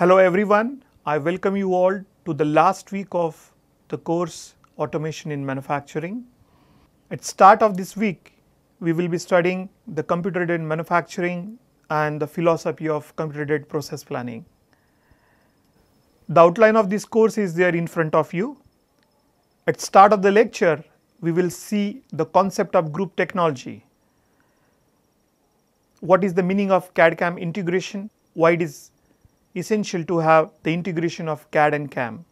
Hello everyone, I welcome you all to the last week of the course Automation in Manufacturing. At start of this week, we will be studying the computer-aided manufacturing and the philosophy of computer-aided process planning. The outline of this course is there in front of you. At start of the lecture, we will see the concept of group technology. What is the meaning of CAD-CAM integration? Why it is essential to have the integration of CAD and CAM.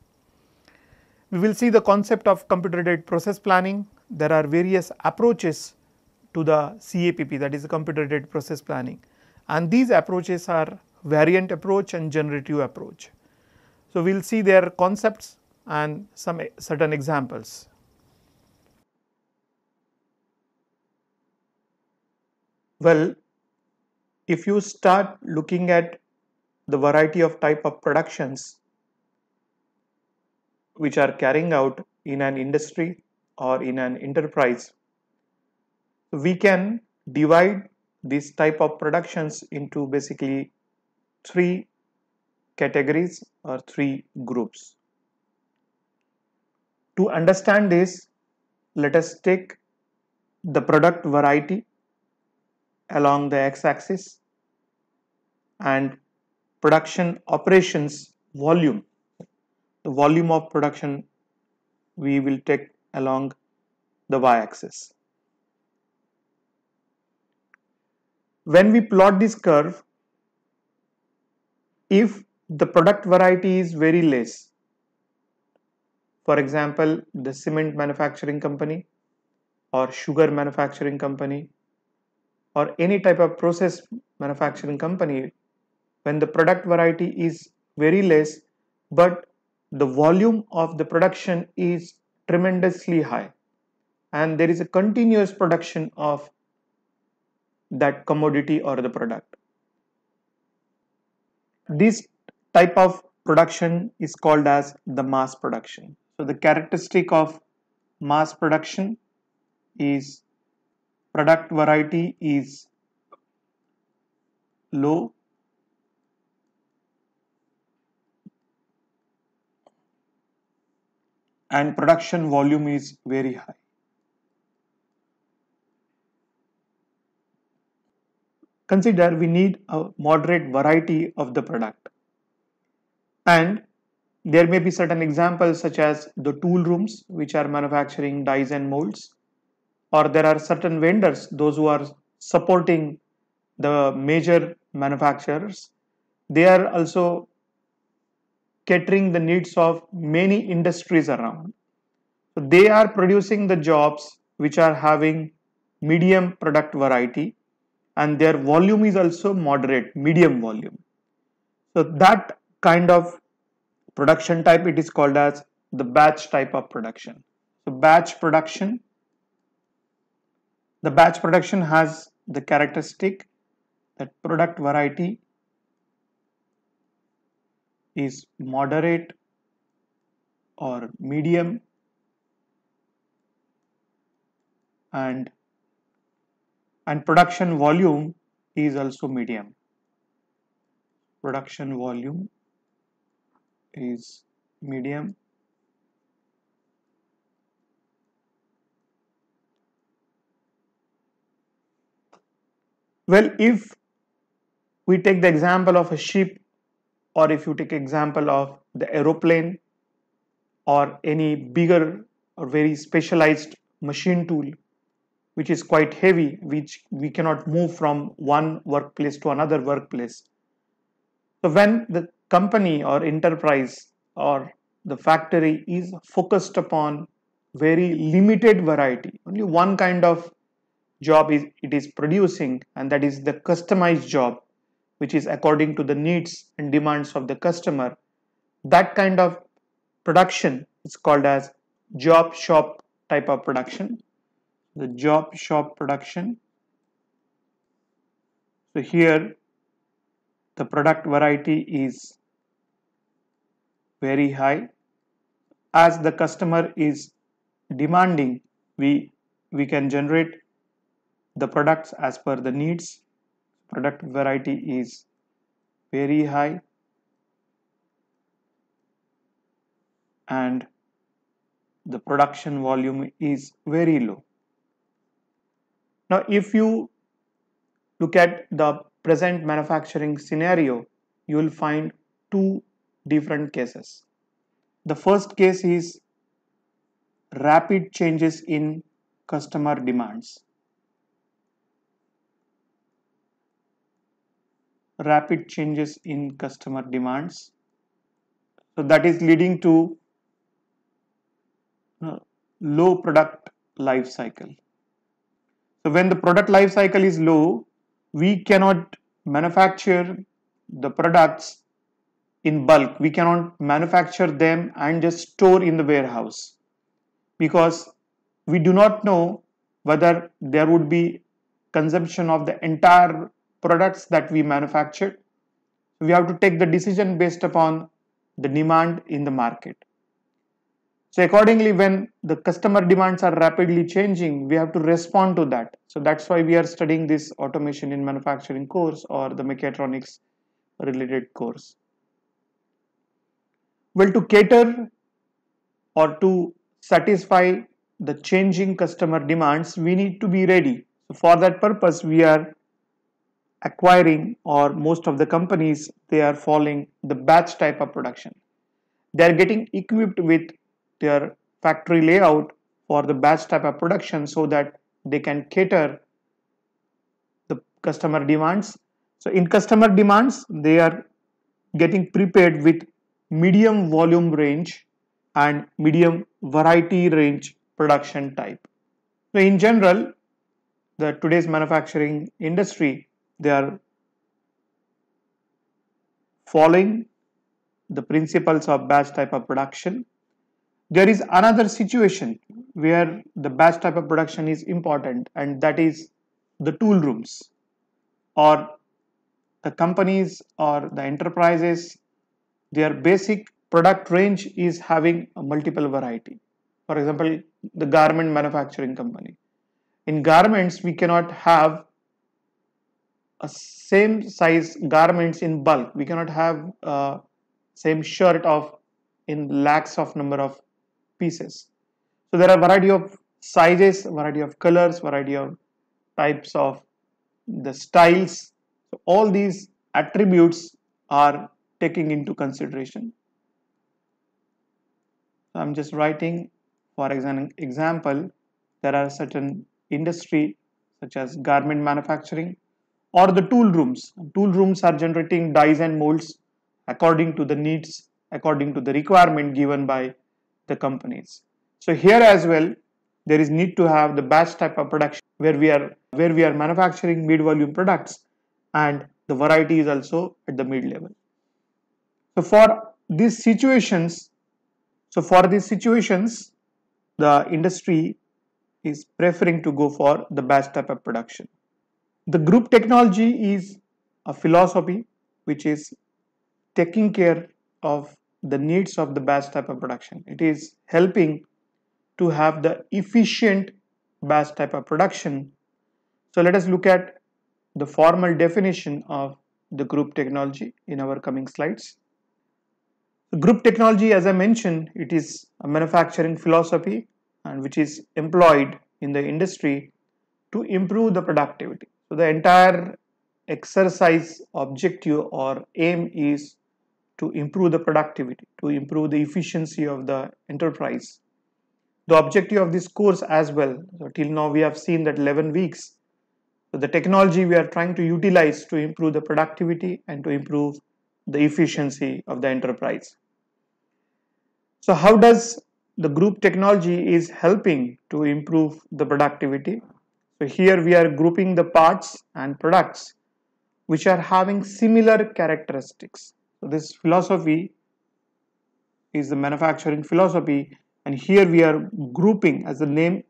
We will see the concept of computer aided process planning. There are various approaches to the CAPP that is computer aided process planning and these approaches are variant approach and generative approach. So, we will see their concepts and some certain examples. Well, if you start looking at the variety of type of productions which are carrying out in an industry or in an enterprise. We can divide these type of productions into basically three categories or three groups. To understand this, let us take the product variety along the x-axis and production operations volume the volume of production we will take along the y-axis when we plot this curve if the product variety is very less for example the cement manufacturing company or sugar manufacturing company or any type of process manufacturing company when the product variety is very less but the volume of the production is tremendously high and there is a continuous production of that commodity or the product. This type of production is called as the mass production. So the characteristic of mass production is product variety is low and production volume is very high. Consider we need a moderate variety of the product and there may be certain examples such as the tool rooms which are manufacturing dies and molds or there are certain vendors those who are supporting the major manufacturers they are also catering the needs of many industries around. So they are producing the jobs which are having medium product variety and their volume is also moderate, medium volume. So that kind of production type it is called as the batch type of production. So batch production, the batch production has the characteristic that product variety is moderate or medium and and production volume is also medium production volume is medium well if we take the example of a ship or if you take example of the aeroplane or any bigger or very specialized machine tool which is quite heavy which we cannot move from one workplace to another workplace so when the company or enterprise or the factory is focused upon very limited variety only one kind of job is it is producing and that is the customized job which is according to the needs and demands of the customer. That kind of production is called as job shop type of production. The job shop production. So here the product variety is very high. As the customer is demanding, we, we can generate the products as per the needs product variety is very high and the production volume is very low. Now if you look at the present manufacturing scenario you will find two different cases. The first case is rapid changes in customer demands. rapid changes in customer demands. So that is leading to low product life cycle. So when the product life cycle is low, we cannot manufacture the products in bulk. We cannot manufacture them and just store in the warehouse because we do not know whether there would be consumption of the entire products that we manufactured. We have to take the decision based upon the demand in the market. So accordingly, when the customer demands are rapidly changing, we have to respond to that. So that's why we are studying this automation in manufacturing course or the mechatronics related course. Well, to cater or to satisfy the changing customer demands, we need to be ready. So for that purpose, we are acquiring or most of the companies they are following the batch type of production they are getting equipped with their factory layout for the batch type of production so that they can cater the customer demands so in customer demands they are getting prepared with medium volume range and medium variety range production type so in general the today's manufacturing industry they are following the principles of batch type of production. There is another situation where the batch type of production is important and that is the tool rooms or the companies or the enterprises their basic product range is having a multiple variety. For example, the garment manufacturing company. In garments, we cannot have same size garments in bulk we cannot have uh, same shirt of in lakhs of number of pieces so there are variety of sizes variety of colors variety of types of the styles so all these attributes are taking into consideration i'm just writing for example there are certain industry such as garment manufacturing or the tool rooms. Tool rooms are generating dies and molds according to the needs, according to the requirement given by the companies. So here as well, there is need to have the batch type of production where we are where we are manufacturing mid volume products and the variety is also at the mid level. So for these situations, so for these situations, the industry is preferring to go for the batch type of production. The group technology is a philosophy which is taking care of the needs of the batch type of production. It is helping to have the efficient batch type of production. So let us look at the formal definition of the group technology in our coming slides. The group technology, as I mentioned, it is a manufacturing philosophy and which is employed in the industry to improve the productivity. So the entire exercise objective or aim is to improve the productivity, to improve the efficiency of the enterprise. The objective of this course as well, so till now we have seen that 11 weeks, so the technology we are trying to utilize to improve the productivity and to improve the efficiency of the enterprise. So how does the group technology is helping to improve the productivity? So here we are grouping the parts and products which are having similar characteristics. So this philosophy is the manufacturing philosophy and here we are grouping as the name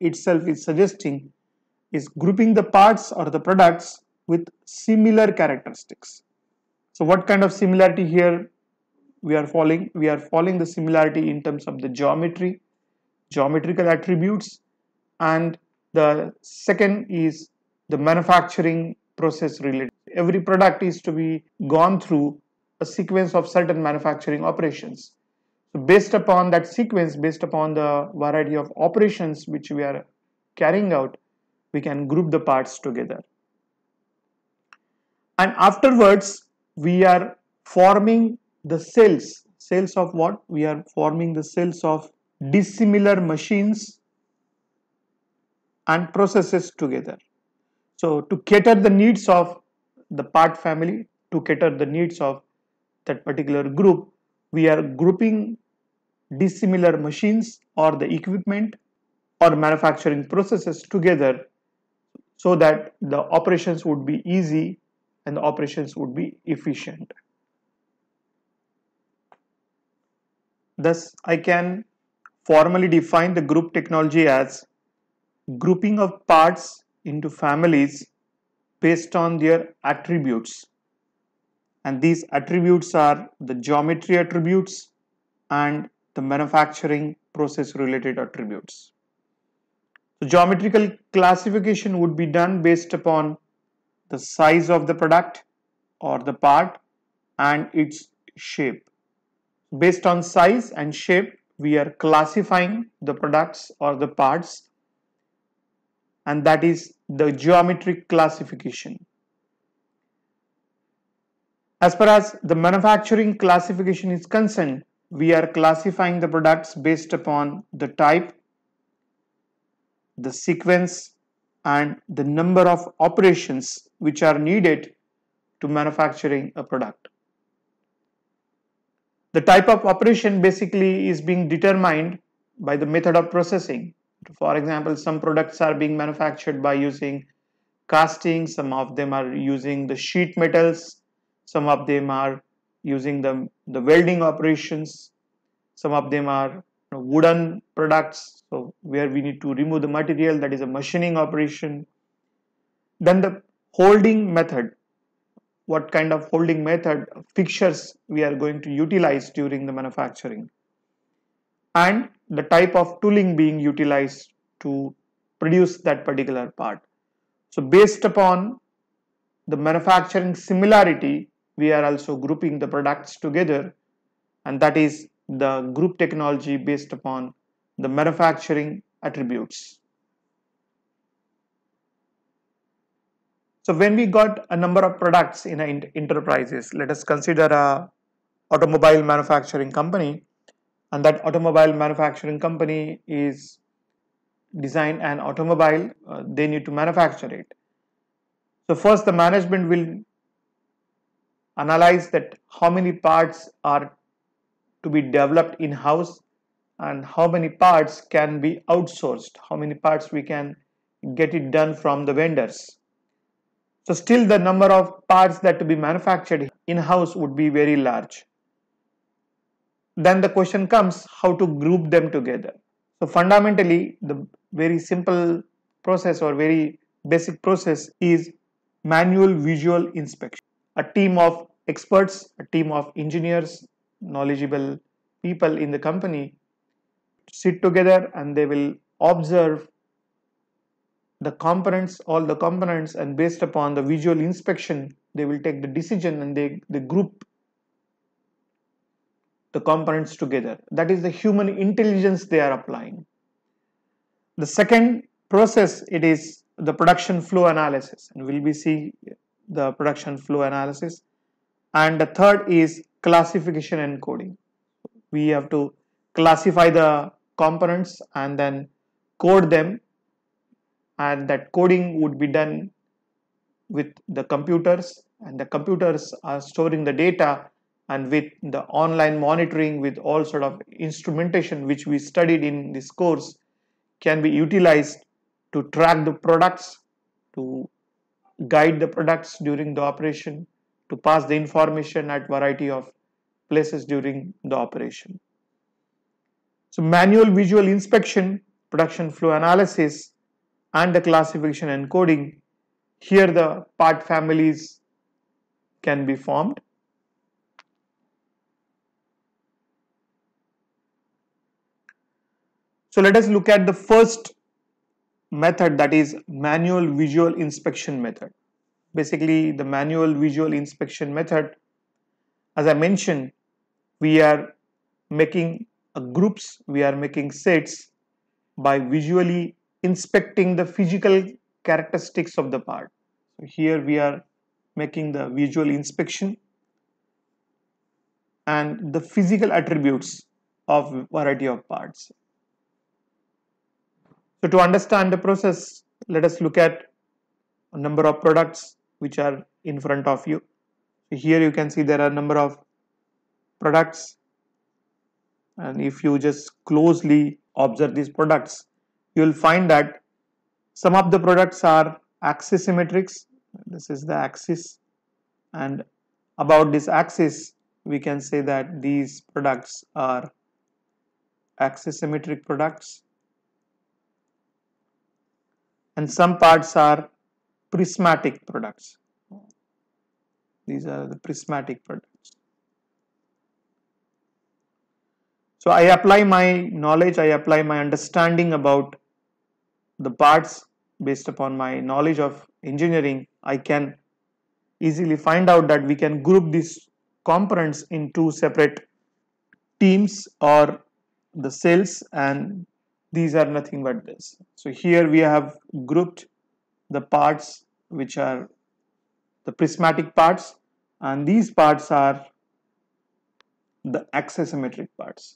itself is suggesting is grouping the parts or the products with similar characteristics. So what kind of similarity here we are following? We are following the similarity in terms of the geometry, geometrical attributes and the second is the manufacturing process related. Every product is to be gone through a sequence of certain manufacturing operations. So based upon that sequence, based upon the variety of operations which we are carrying out, we can group the parts together. And afterwards, we are forming the cells. Cells of what? We are forming the cells of dissimilar machines and processes together. So to cater the needs of the part family, to cater the needs of that particular group, we are grouping dissimilar machines or the equipment or manufacturing processes together so that the operations would be easy and the operations would be efficient. Thus, I can formally define the group technology as grouping of parts into families based on their attributes. And these attributes are the geometry attributes and the manufacturing process related attributes. So geometrical classification would be done based upon the size of the product or the part and its shape. Based on size and shape, we are classifying the products or the parts and that is the geometric classification. As far as the manufacturing classification is concerned, we are classifying the products based upon the type, the sequence and the number of operations which are needed to manufacturing a product. The type of operation basically is being determined by the method of processing for example some products are being manufactured by using casting some of them are using the sheet metals some of them are using the, the welding operations some of them are you know, wooden products so where we need to remove the material that is a machining operation then the holding method what kind of holding method fixtures we are going to utilize during the manufacturing and the type of tooling being utilized to produce that particular part. So based upon the manufacturing similarity, we are also grouping the products together and that is the group technology based upon the manufacturing attributes. So when we got a number of products in enterprises, let us consider a automobile manufacturing company and that automobile manufacturing company is design an automobile uh, they need to manufacture it so first the management will analyze that how many parts are to be developed in house and how many parts can be outsourced how many parts we can get it done from the vendors so still the number of parts that to be manufactured in house would be very large then the question comes how to group them together. So fundamentally, the very simple process or very basic process is manual visual inspection. A team of experts, a team of engineers, knowledgeable people in the company sit together and they will observe the components, all the components, and based upon the visual inspection, they will take the decision and they, they group the components together. That is the human intelligence they are applying. The second process, it is the production flow analysis and we'll be seeing the production flow analysis. And the third is classification and coding. We have to classify the components and then code them and that coding would be done with the computers and the computers are storing the data and with the online monitoring with all sort of instrumentation which we studied in this course can be utilized to track the products to guide the products during the operation to pass the information at variety of places during the operation so manual visual inspection production flow analysis and the classification encoding here the part families can be formed So let us look at the first method that is manual visual inspection method. Basically the manual visual inspection method as I mentioned we are making groups we are making sets by visually inspecting the physical characteristics of the part. So here we are making the visual inspection and the physical attributes of variety of parts so to understand the process, let us look at a number of products which are in front of you. here you can see there are a number of products and if you just closely observe these products, you will find that some of the products are axis This is the axis and about this axis we can say that these products are axis symmetric products and some parts are prismatic products these are the prismatic products so i apply my knowledge i apply my understanding about the parts based upon my knowledge of engineering i can easily find out that we can group these components into separate teams or the cells and these are nothing but this so here we have grouped the parts which are the prismatic parts and these parts are the axisymmetric parts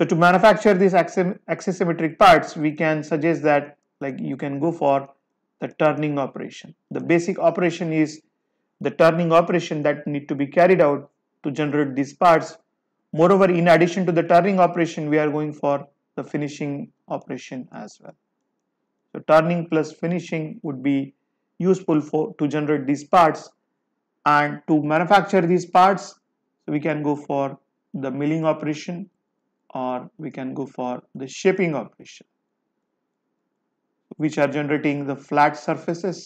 so to manufacture these axisymmetric parts we can suggest that like you can go for the turning operation the basic operation is the turning operation that need to be carried out to generate these parts moreover in addition to the turning operation we are going for the finishing operation as well. So turning plus finishing would be useful for to generate these parts and to manufacture these parts we can go for the milling operation or we can go for the shaping operation which are generating the flat surfaces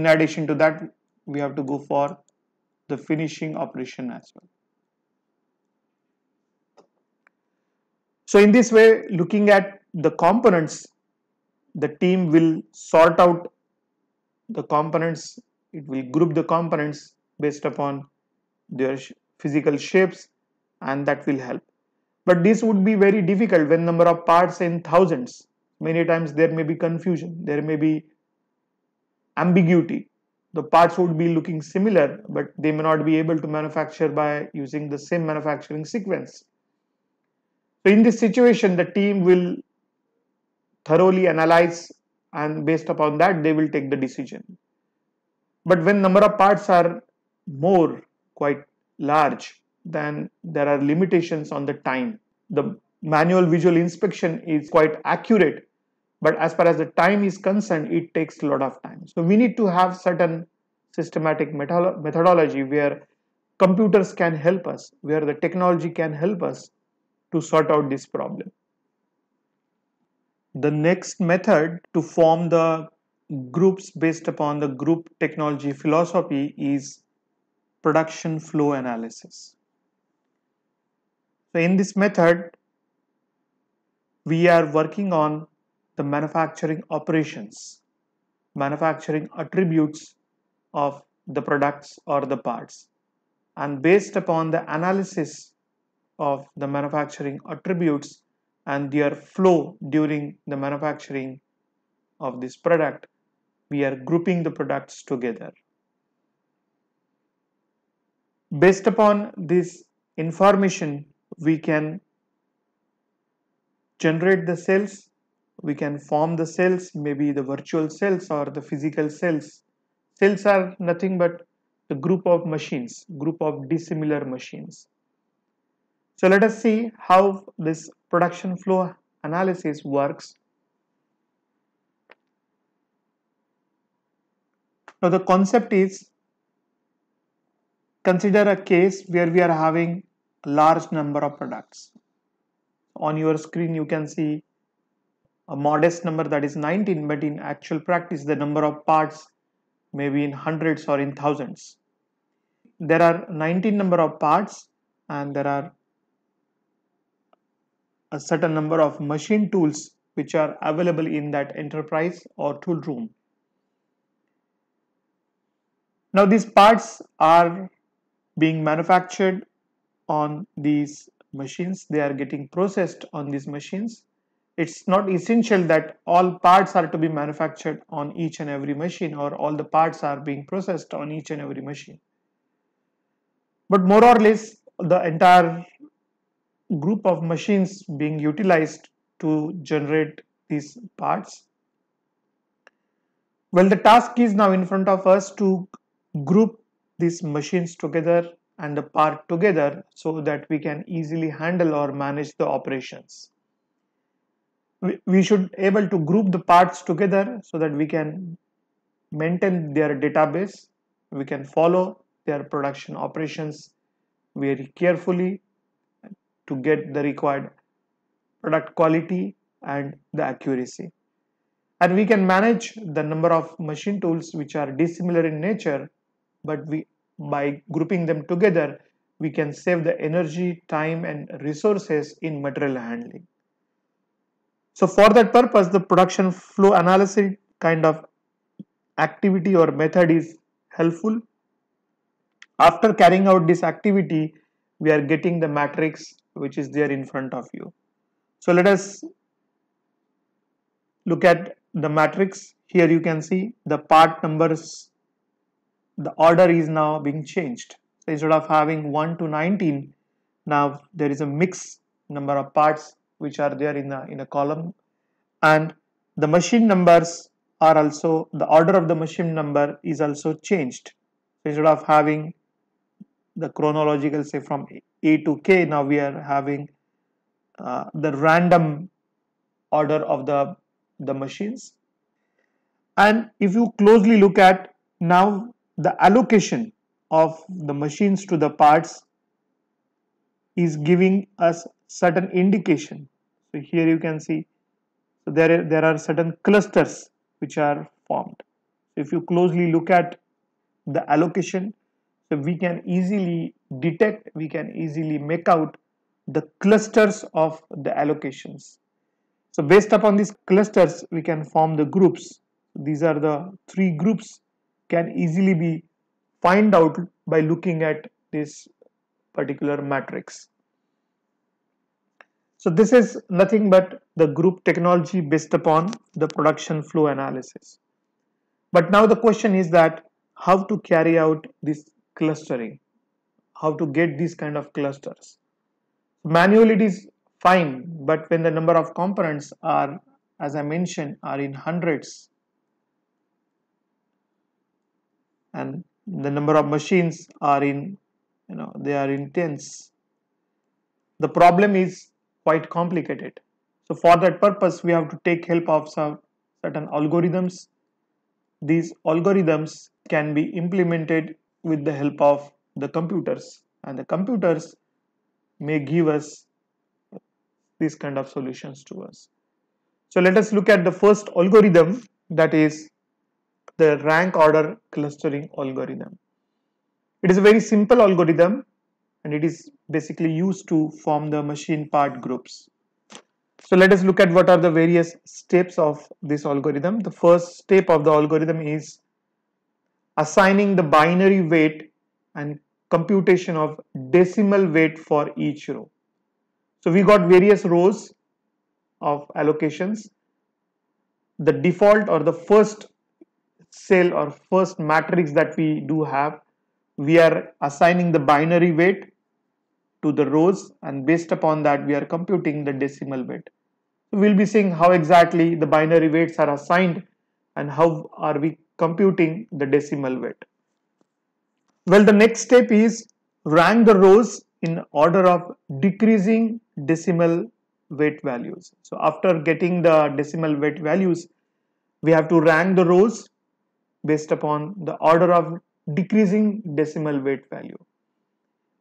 in addition to that we have to go for the finishing operation as well So in this way, looking at the components, the team will sort out the components. It will group the components based upon their physical shapes and that will help. But this would be very difficult when number of parts in thousands. Many times there may be confusion. There may be ambiguity. The parts would be looking similar, but they may not be able to manufacture by using the same manufacturing sequence. So in this situation, the team will thoroughly analyze and based upon that, they will take the decision. But when number of parts are more quite large, then there are limitations on the time. The manual visual inspection is quite accurate, but as far as the time is concerned, it takes a lot of time. So we need to have certain systematic methodology where computers can help us, where the technology can help us to sort out this problem. The next method to form the groups based upon the group technology philosophy is production flow analysis. So in this method, we are working on the manufacturing operations, manufacturing attributes of the products or the parts. And based upon the analysis of the manufacturing attributes and their flow during the manufacturing of this product, we are grouping the products together. Based upon this information, we can generate the cells, we can form the cells, maybe the virtual cells or the physical cells. Cells are nothing but the group of machines, group of dissimilar machines. So let us see how this production flow analysis works. Now the concept is consider a case where we are having a large number of products. On your screen you can see a modest number that is 19 but in actual practice the number of parts may be in hundreds or in thousands. There are 19 number of parts and there are a certain number of machine tools which are available in that enterprise or tool room. Now these parts are being manufactured on these machines. They are getting processed on these machines. It's not essential that all parts are to be manufactured on each and every machine or all the parts are being processed on each and every machine. But more or less the entire group of machines being utilized to generate these parts. Well, the task is now in front of us to group these machines together and the part together so that we can easily handle or manage the operations. We should able to group the parts together so that we can maintain their database. We can follow their production operations very carefully to get the required product quality and the accuracy. And we can manage the number of machine tools which are dissimilar in nature, but we by grouping them together, we can save the energy, time and resources in material handling. So for that purpose, the production flow analysis kind of activity or method is helpful. After carrying out this activity, we are getting the matrix which is there in front of you. So let us look at the matrix. Here you can see the part numbers, the order is now being changed. So instead of having 1 to 19, now there is a mixed number of parts which are there in a, in a column and the machine numbers are also the order of the machine number is also changed so instead of having the chronological say from a to k now we are having uh, the random order of the the machines and if you closely look at now the allocation of the machines to the parts is giving us certain indication so here you can see so there there are certain clusters which are formed if you closely look at the allocation so we can easily detect, we can easily make out the clusters of the allocations. So based upon these clusters, we can form the groups. These are the three groups can easily be find out by looking at this particular matrix. So this is nothing but the group technology based upon the production flow analysis. But now the question is that how to carry out this clustering how to get these kind of clusters manually it is fine but when the number of components are as I mentioned are in hundreds and the number of machines are in you know they are in tens the problem is quite complicated so for that purpose we have to take help of some certain algorithms these algorithms can be implemented with the help of the computers and the computers may give us these kind of solutions to us. So let us look at the first algorithm that is the rank order clustering algorithm. It is a very simple algorithm and it is basically used to form the machine part groups. So let us look at what are the various steps of this algorithm. The first step of the algorithm is assigning the binary weight and computation of decimal weight for each row. So we got various rows of allocations. The default or the first cell or first matrix that we do have, we are assigning the binary weight to the rows and based upon that we are computing the decimal weight. We'll be seeing how exactly the binary weights are assigned and how are we computing the decimal weight. Well, the next step is rank the rows in order of decreasing decimal weight values. So after getting the decimal weight values, we have to rank the rows based upon the order of decreasing decimal weight value.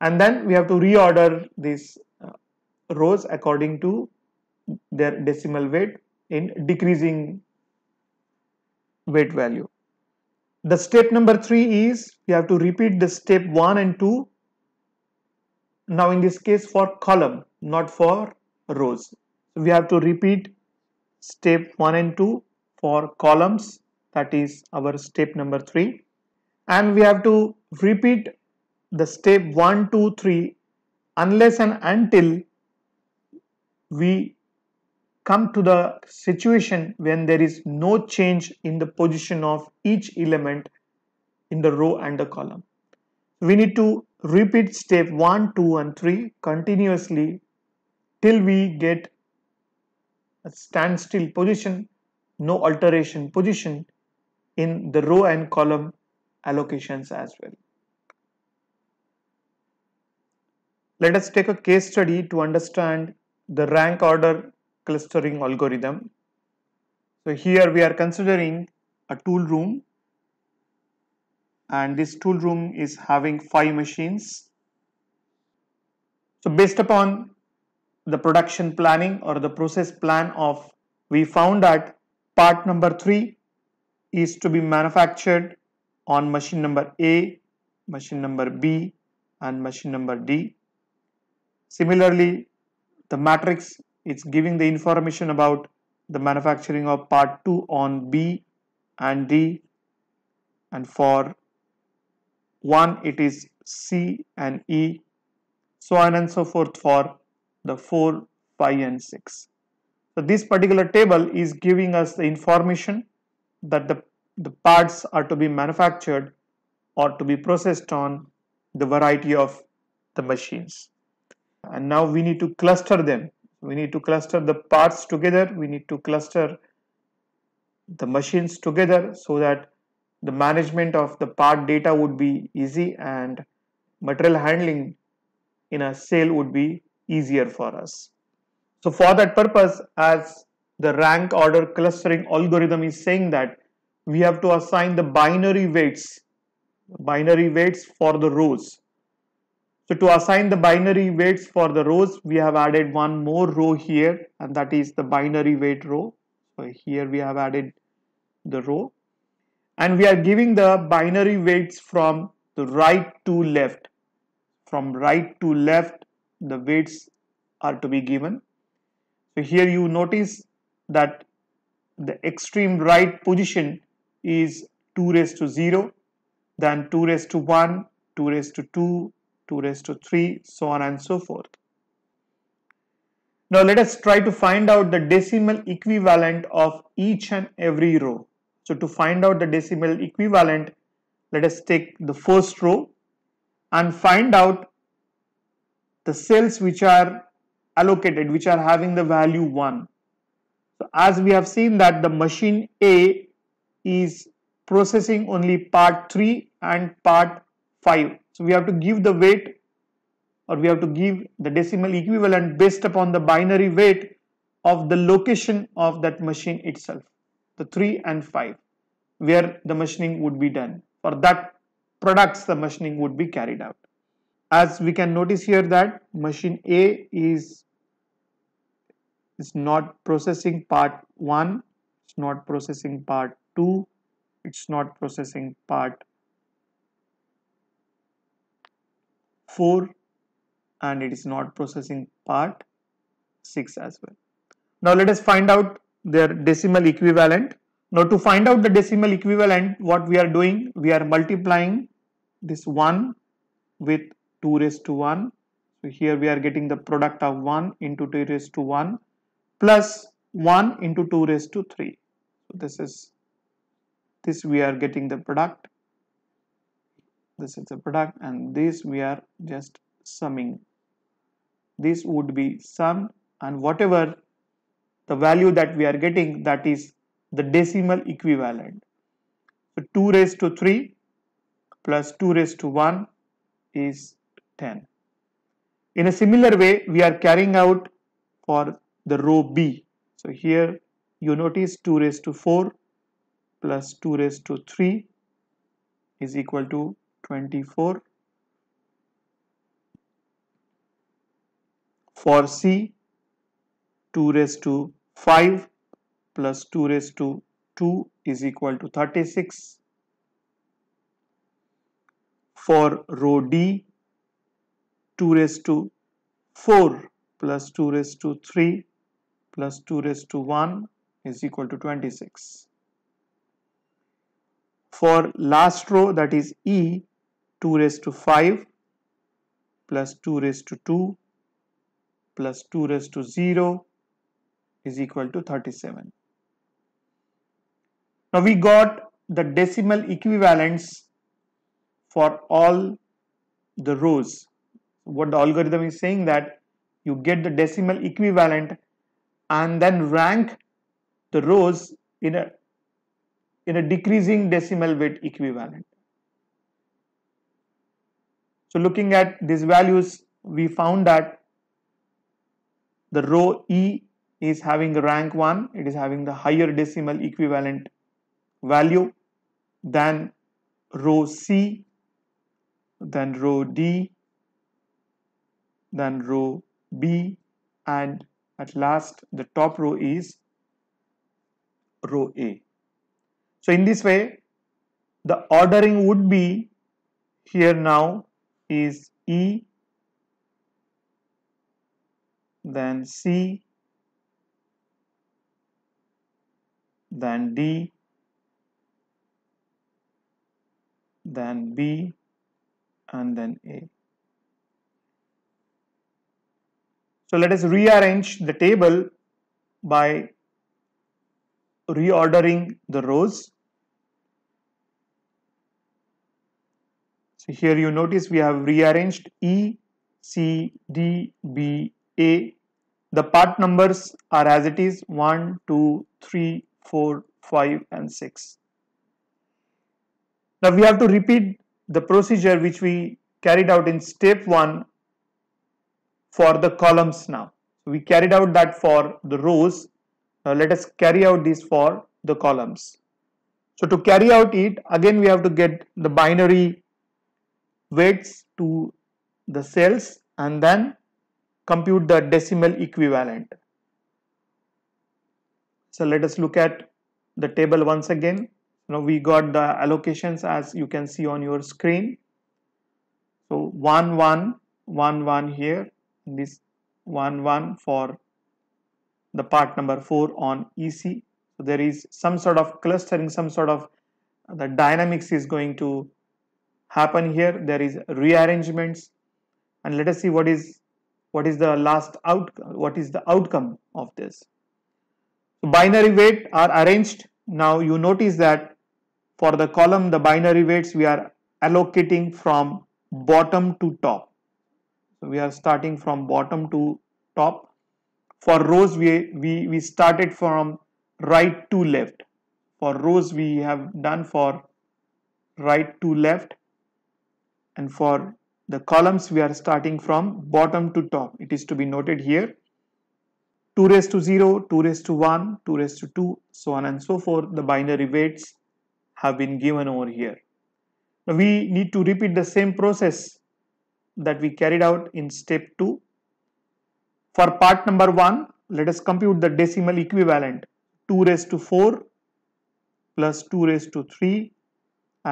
And then we have to reorder these uh, rows according to their decimal weight in decreasing weight value. The step number three is we have to repeat the step one and two. Now in this case for column, not for rows. So we have to repeat step one and two for columns. That is our step number three. And we have to repeat the step one, two, three, unless and until we come to the situation when there is no change in the position of each element in the row and the column. We need to repeat step 1, 2 and 3 continuously till we get a standstill position, no alteration position in the row and column allocations as well. Let us take a case study to understand the rank order clustering algorithm. So here we are considering a tool room and this tool room is having five machines. So based upon the production planning or the process plan of we found that part number 3 is to be manufactured on machine number A, machine number B and machine number D. Similarly, the matrix it's giving the information about the manufacturing of part 2 on B and D and for 1 it is C and E so on and so forth for the 4 5 and 6 so this particular table is giving us the information that the, the parts are to be manufactured or to be processed on the variety of the machines and now we need to cluster them we need to cluster the parts together we need to cluster the machines together so that the management of the part data would be easy and material handling in a sale would be easier for us. So for that purpose as the rank order clustering algorithm is saying that we have to assign the binary weights binary weights for the rows so to assign the binary weights for the rows, we have added one more row here and that is the binary weight row. So here we have added the row and we are giving the binary weights from the right to left. From right to left, the weights are to be given. So here you notice that the extreme right position is 2 raised to 0, then 2 raised to 1, 2 raised to 2, 2 raised to 3, so on and so forth. Now let us try to find out the decimal equivalent of each and every row. So to find out the decimal equivalent, let us take the first row and find out the cells which are allocated, which are having the value 1. So as we have seen that the machine A is processing only part 3 and part 5 so we have to give the weight or we have to give the decimal equivalent based upon the binary weight of the location of that machine itself the 3 and 5 where the machining would be done for that products the machining would be carried out as we can notice here that machine A is is not processing part 1 it's not processing part 2 it's not processing part 4 and it is not processing part 6 as well. Now let us find out their decimal equivalent. Now to find out the decimal equivalent what we are doing we are multiplying this 1 with 2 raised to 1. So here we are getting the product of 1 into 2 raised to 1 plus 1 into 2 raised to 3. So this is this we are getting the product this is a product and this we are just summing this would be sum and whatever the value that we are getting that is the decimal equivalent so 2 raised to 3 plus 2 raised to 1 is 10 in a similar way we are carrying out for the row b so here you notice 2 raised to 4 plus 2 raised to 3 is equal to 24 for C 2 raised to 5 plus 2 raised to 2 is equal to 36 for row D 2 raised to 4 plus 2 raised to 3 plus 2 raised to 1 is equal to 26. For last row that is E 2 raised to 5 plus 2 raised to 2 plus 2 raised to 0 is equal to 37. Now we got the decimal equivalence for all the rows. What the algorithm is saying that you get the decimal equivalent and then rank the rows in a in a decreasing decimal weight equivalent. So looking at these values, we found that the row E is having rank 1, it is having the higher decimal equivalent value than row C, then row D, then row B and at last the top row is row A. So in this way the ordering would be here now is E, then C, then D, then B, and then A. So let us rearrange the table by reordering the rows here you notice we have rearranged E, C, D, B, A. The part numbers are as it is 1, 2, 3, 4, 5 and 6. Now we have to repeat the procedure which we carried out in step 1 for the columns now. We carried out that for the rows. Now let us carry out this for the columns. So to carry out it again we have to get the binary weights to the cells and then compute the decimal equivalent. So let us look at the table once again. Now we got the allocations as you can see on your screen. So 1, 1, 1, 1 here, this 1, 1 for the part number 4 on EC. So there is some sort of clustering, some sort of the dynamics is going to happen here there is rearrangements and let us see what is what is the last out what is the outcome of this binary weight are arranged now you notice that for the column the binary weights we are allocating from bottom to top so we are starting from bottom to top for rows we we, we started from right to left for rows we have done for right to left and for the columns we are starting from bottom to top it is to be noted here 2 raised to 0 2 raised to 1 2 raised to 2 so on and so forth the binary weights have been given over here now we need to repeat the same process that we carried out in step 2 for part number 1 let us compute the decimal equivalent 2 raised to 4 plus 2 raised to 3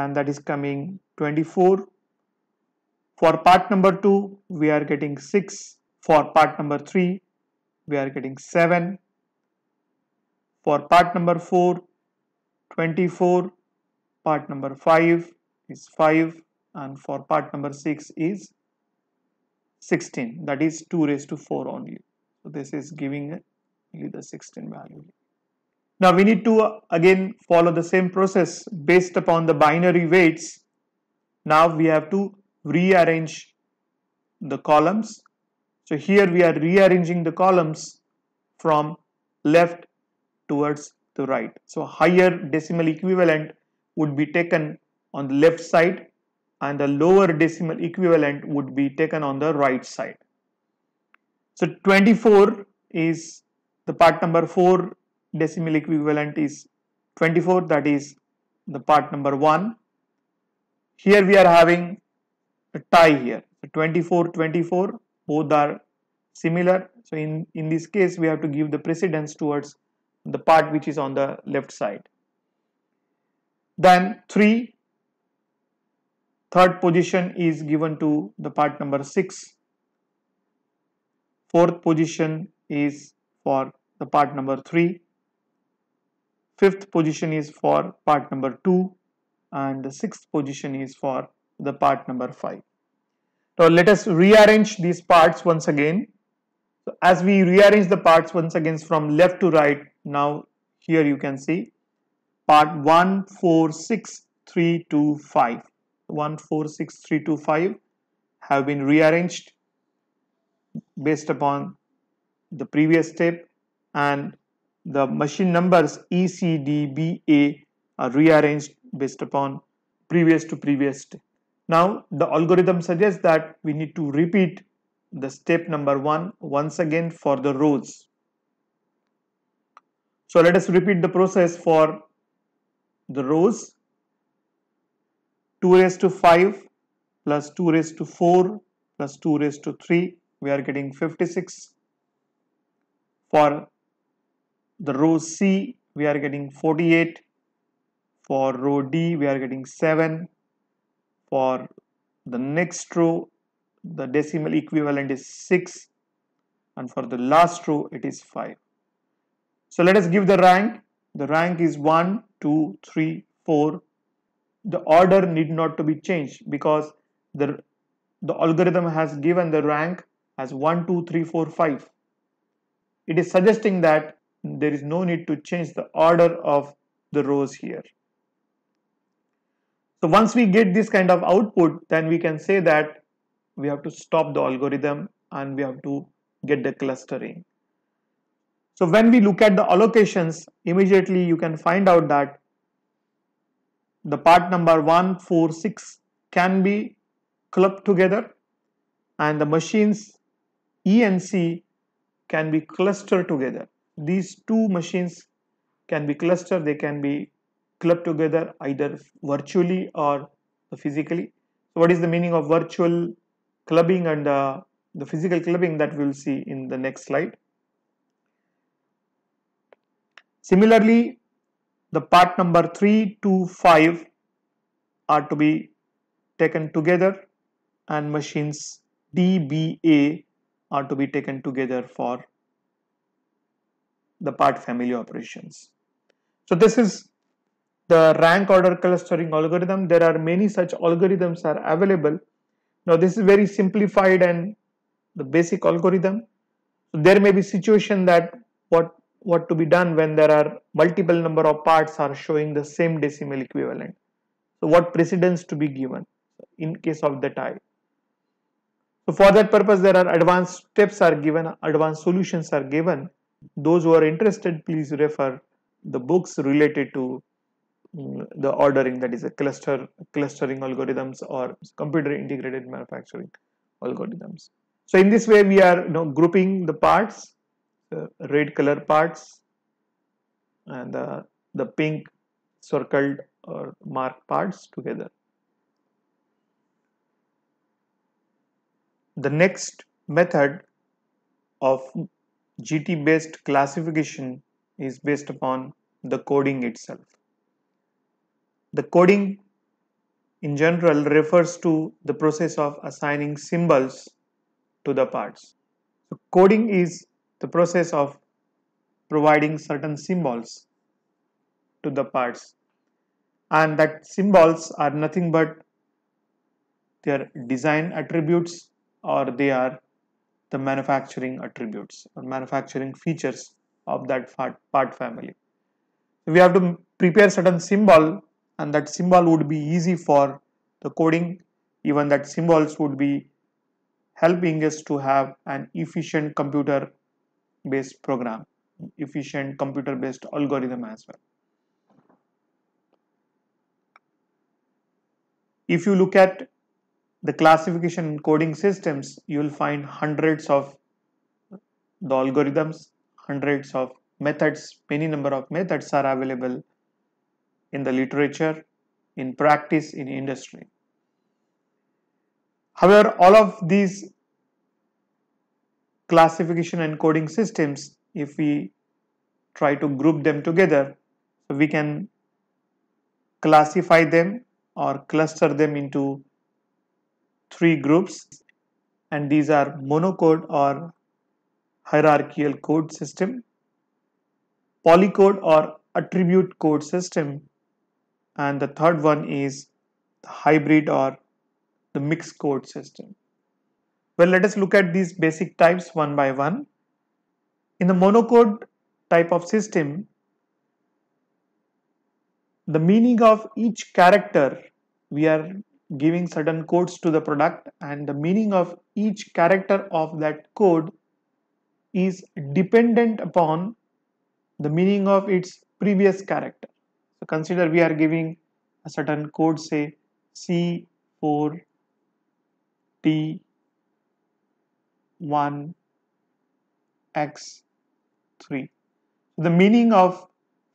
and that is coming 24 for part number 2, we are getting 6. For part number 3, we are getting 7. For part number 4, 24. Part number 5 is 5. And for part number 6 is 16. That is 2 raised to 4 only. So this is giving you the 16 value. Now we need to uh, again follow the same process based upon the binary weights. Now we have to rearrange the columns. So here we are rearranging the columns from left towards the right. So higher decimal equivalent would be taken on the left side and the lower decimal equivalent would be taken on the right side. So 24 is the part number 4 decimal equivalent is 24 that is the part number 1. Here we are having a tie here so 24 24 both are similar so in in this case we have to give the precedence towards the part which is on the left side then 3 third position is given to the part number 6 fourth position is for the part number 3 fifth position is for part number 2 and the sixth position is for the part number 5. Now let us rearrange these parts once again. So as we rearrange the parts once again from left to right, now here you can see part 1, 4, 6, 3, 2, 5. 1, 4, 6, 3, 2, 5 have been rearranged based upon the previous step and the machine numbers E, C, D, B, A are rearranged based upon previous to previous step. Now the algorithm suggests that we need to repeat the step number one once again for the rows. So let us repeat the process for the rows 2 raised to 5 plus 2 raised to 4 plus 2 raised to 3 we are getting 56 for the row C we are getting 48 for row D we are getting 7 for the next row the decimal equivalent is 6 and for the last row it is 5 so let us give the rank the rank is 1 2 3 4 the order need not to be changed because the the algorithm has given the rank as 1 2 3 4 5 it is suggesting that there is no need to change the order of the rows here so once we get this kind of output, then we can say that we have to stop the algorithm and we have to get the clustering. So when we look at the allocations, immediately you can find out that the part number 1, 4, 6 can be clubbed together and the machines E and C can be clustered together. These two machines can be clustered, they can be club together either virtually or physically. So what is the meaning of virtual clubbing and uh, the physical clubbing that we will see in the next slide. Similarly, the part number 3 to 5 are to be taken together and machines DBA are to be taken together for the part family operations. So this is the rank order clustering algorithm. There are many such algorithms are available. Now this is very simplified and the basic algorithm. So there may be situation that what what to be done when there are multiple number of parts are showing the same decimal equivalent. So what precedence to be given in case of the tie. So for that purpose there are advanced steps are given, advanced solutions are given. Those who are interested please refer the books related to Mm, the ordering that is a cluster clustering algorithms or computer integrated manufacturing algorithms so in this way we are you know, grouping the parts the red color parts and the, the pink circled or marked parts together the next method of GT based classification is based upon the coding itself the coding in general refers to the process of assigning symbols to the parts. So coding is the process of providing certain symbols to the parts and that symbols are nothing but their design attributes or they are the manufacturing attributes or manufacturing features of that part family. We have to prepare certain symbol and that symbol would be easy for the coding even that symbols would be helping us to have an efficient computer based program efficient computer based algorithm as well if you look at the classification coding systems you will find hundreds of the algorithms hundreds of methods many number of methods are available in the literature, in practice, in industry. However, all of these classification and coding systems, if we try to group them together, we can classify them or cluster them into three groups and these are monocode or hierarchical code system, polycode or attribute code system and the third one is the hybrid or the mixed code system. Well, let us look at these basic types one by one. In the monocode type of system, the meaning of each character, we are giving certain codes to the product and the meaning of each character of that code is dependent upon the meaning of its previous character. So consider we are giving a certain code say C4T1X3. The meaning of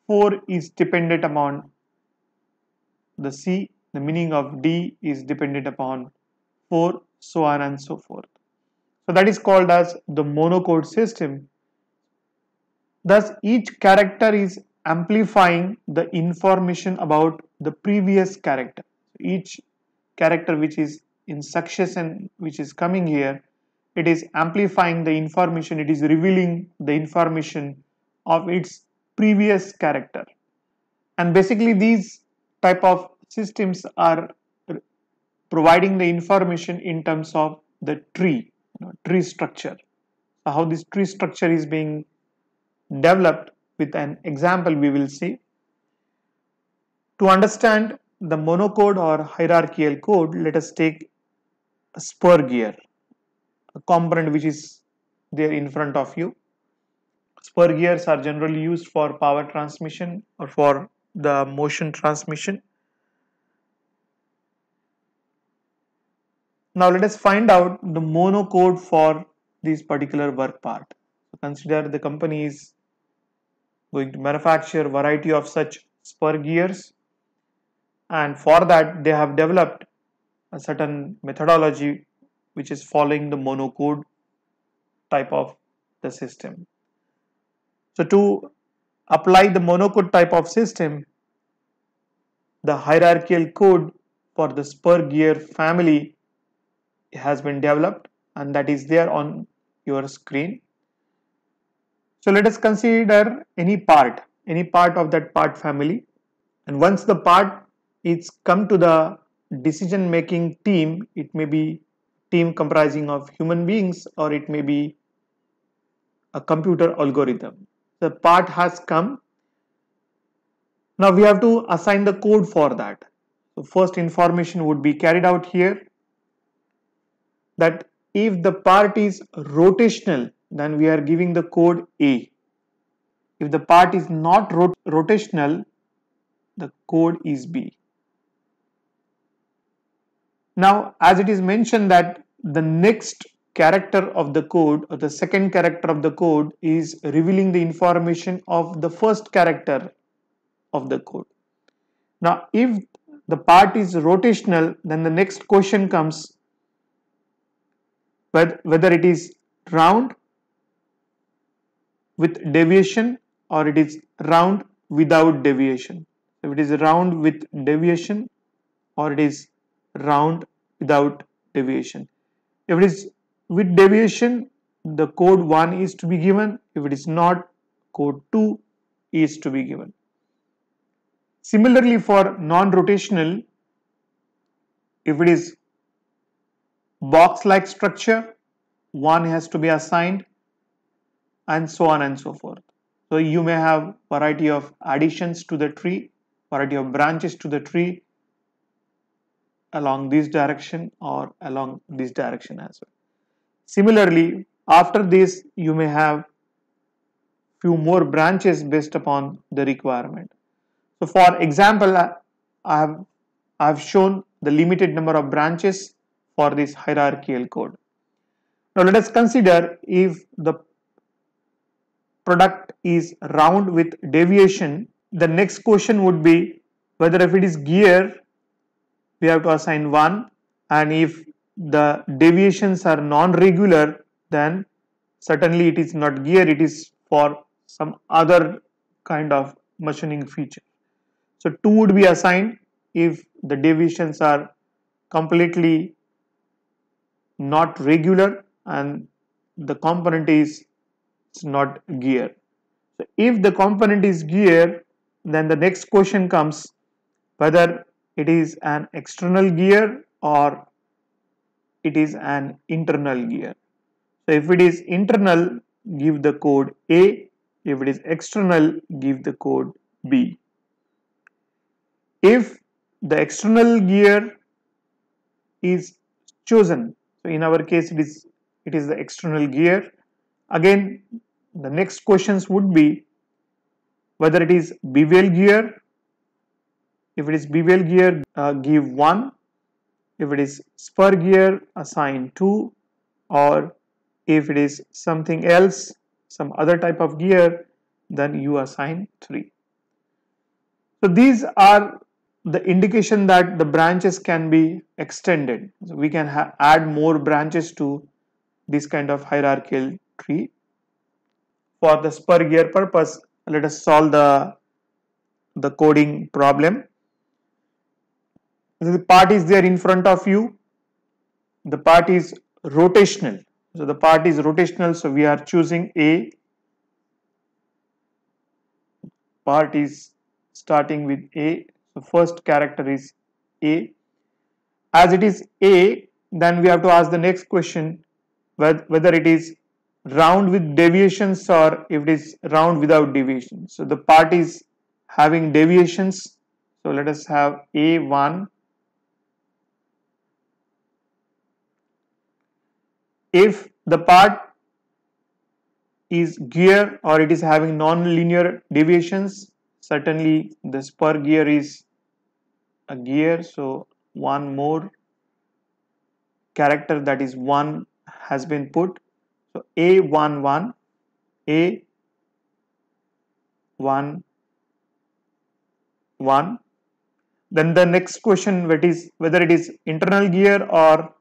4 is dependent upon the C, the meaning of D is dependent upon 4, so on and so forth. So that is called as the monocode system. Thus each character is amplifying the information about the previous character each character which is in succession which is coming here it is amplifying the information it is revealing the information of its previous character and basically these type of systems are providing the information in terms of the tree you know, tree structure how this tree structure is being developed with an example we will see. To understand the monocode or hierarchical code, let us take a spur gear, a component which is there in front of you. Spur gears are generally used for power transmission or for the motion transmission. Now let us find out the monocode for this particular work part. Consider the company is going to manufacture variety of such spur gears and for that they have developed a certain methodology which is following the monocode type of the system. So to apply the monocode type of system, the hierarchical code for the spur gear family has been developed and that is there on your screen. So let us consider any part, any part of that part family. And once the part is come to the decision making team, it may be team comprising of human beings or it may be a computer algorithm. The part has come. Now we have to assign the code for that. The first information would be carried out here that if the part is rotational then we are giving the code A. If the part is not rot rotational, the code is B. Now, as it is mentioned that the next character of the code or the second character of the code is revealing the information of the first character of the code. Now, if the part is rotational, then the next question comes whether it is round with deviation or it is round without deviation. If it is round with deviation or it is round without deviation. If it is with deviation, the code 1 is to be given. If it is not, code 2 is to be given. Similarly, for non-rotational, if it is box-like structure, 1 has to be assigned and so on and so forth. So you may have variety of additions to the tree, variety of branches to the tree along this direction or along this direction as well. Similarly, after this you may have few more branches based upon the requirement. So for example, I have, I have shown the limited number of branches for this hierarchical code. Now let us consider if the product is round with deviation, the next question would be whether if it is gear, we have to assign 1 and if the deviations are non-regular, then certainly it is not gear, it is for some other kind of machining feature. So 2 would be assigned if the deviations are completely not regular and the component is it's not gear so if the component is gear then the next question comes whether it is an external gear or it is an internal gear so if it is internal give the code a if it is external give the code b if the external gear is chosen so in our case it is it is the external gear Again, the next questions would be whether it is bevel gear. If it is bevel gear, uh, give 1. If it is spur gear, assign 2. Or if it is something else, some other type of gear, then you assign 3. So these are the indication that the branches can be extended. So we can add more branches to this kind of hierarchical Three For the spur gear purpose, let us solve the, the coding problem. The part is there in front of you. The part is rotational. So the part is rotational, so we are choosing A. Part is starting with A. So first character is A. As it is A, then we have to ask the next question whether it is round with deviations or if it is round without deviation. So the part is having deviations. So let us have A1, if the part is gear or it is having non-linear deviations certainly the spur gear is a gear so one more character that is one has been put so A11, A11. Then the next question what is whether it is internal gear or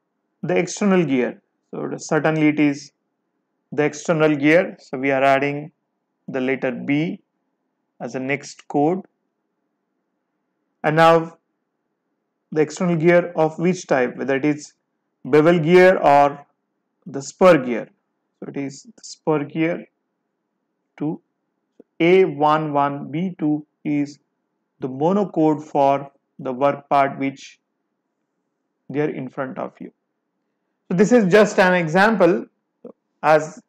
the external gear. So certainly it is the external gear. So we are adding the letter B as the next code. And now the external gear of which type whether it is bevel gear or the spur gear so it is gear, 2 A11B2 is the monocode for the work part which they are in front of you so this is just an example as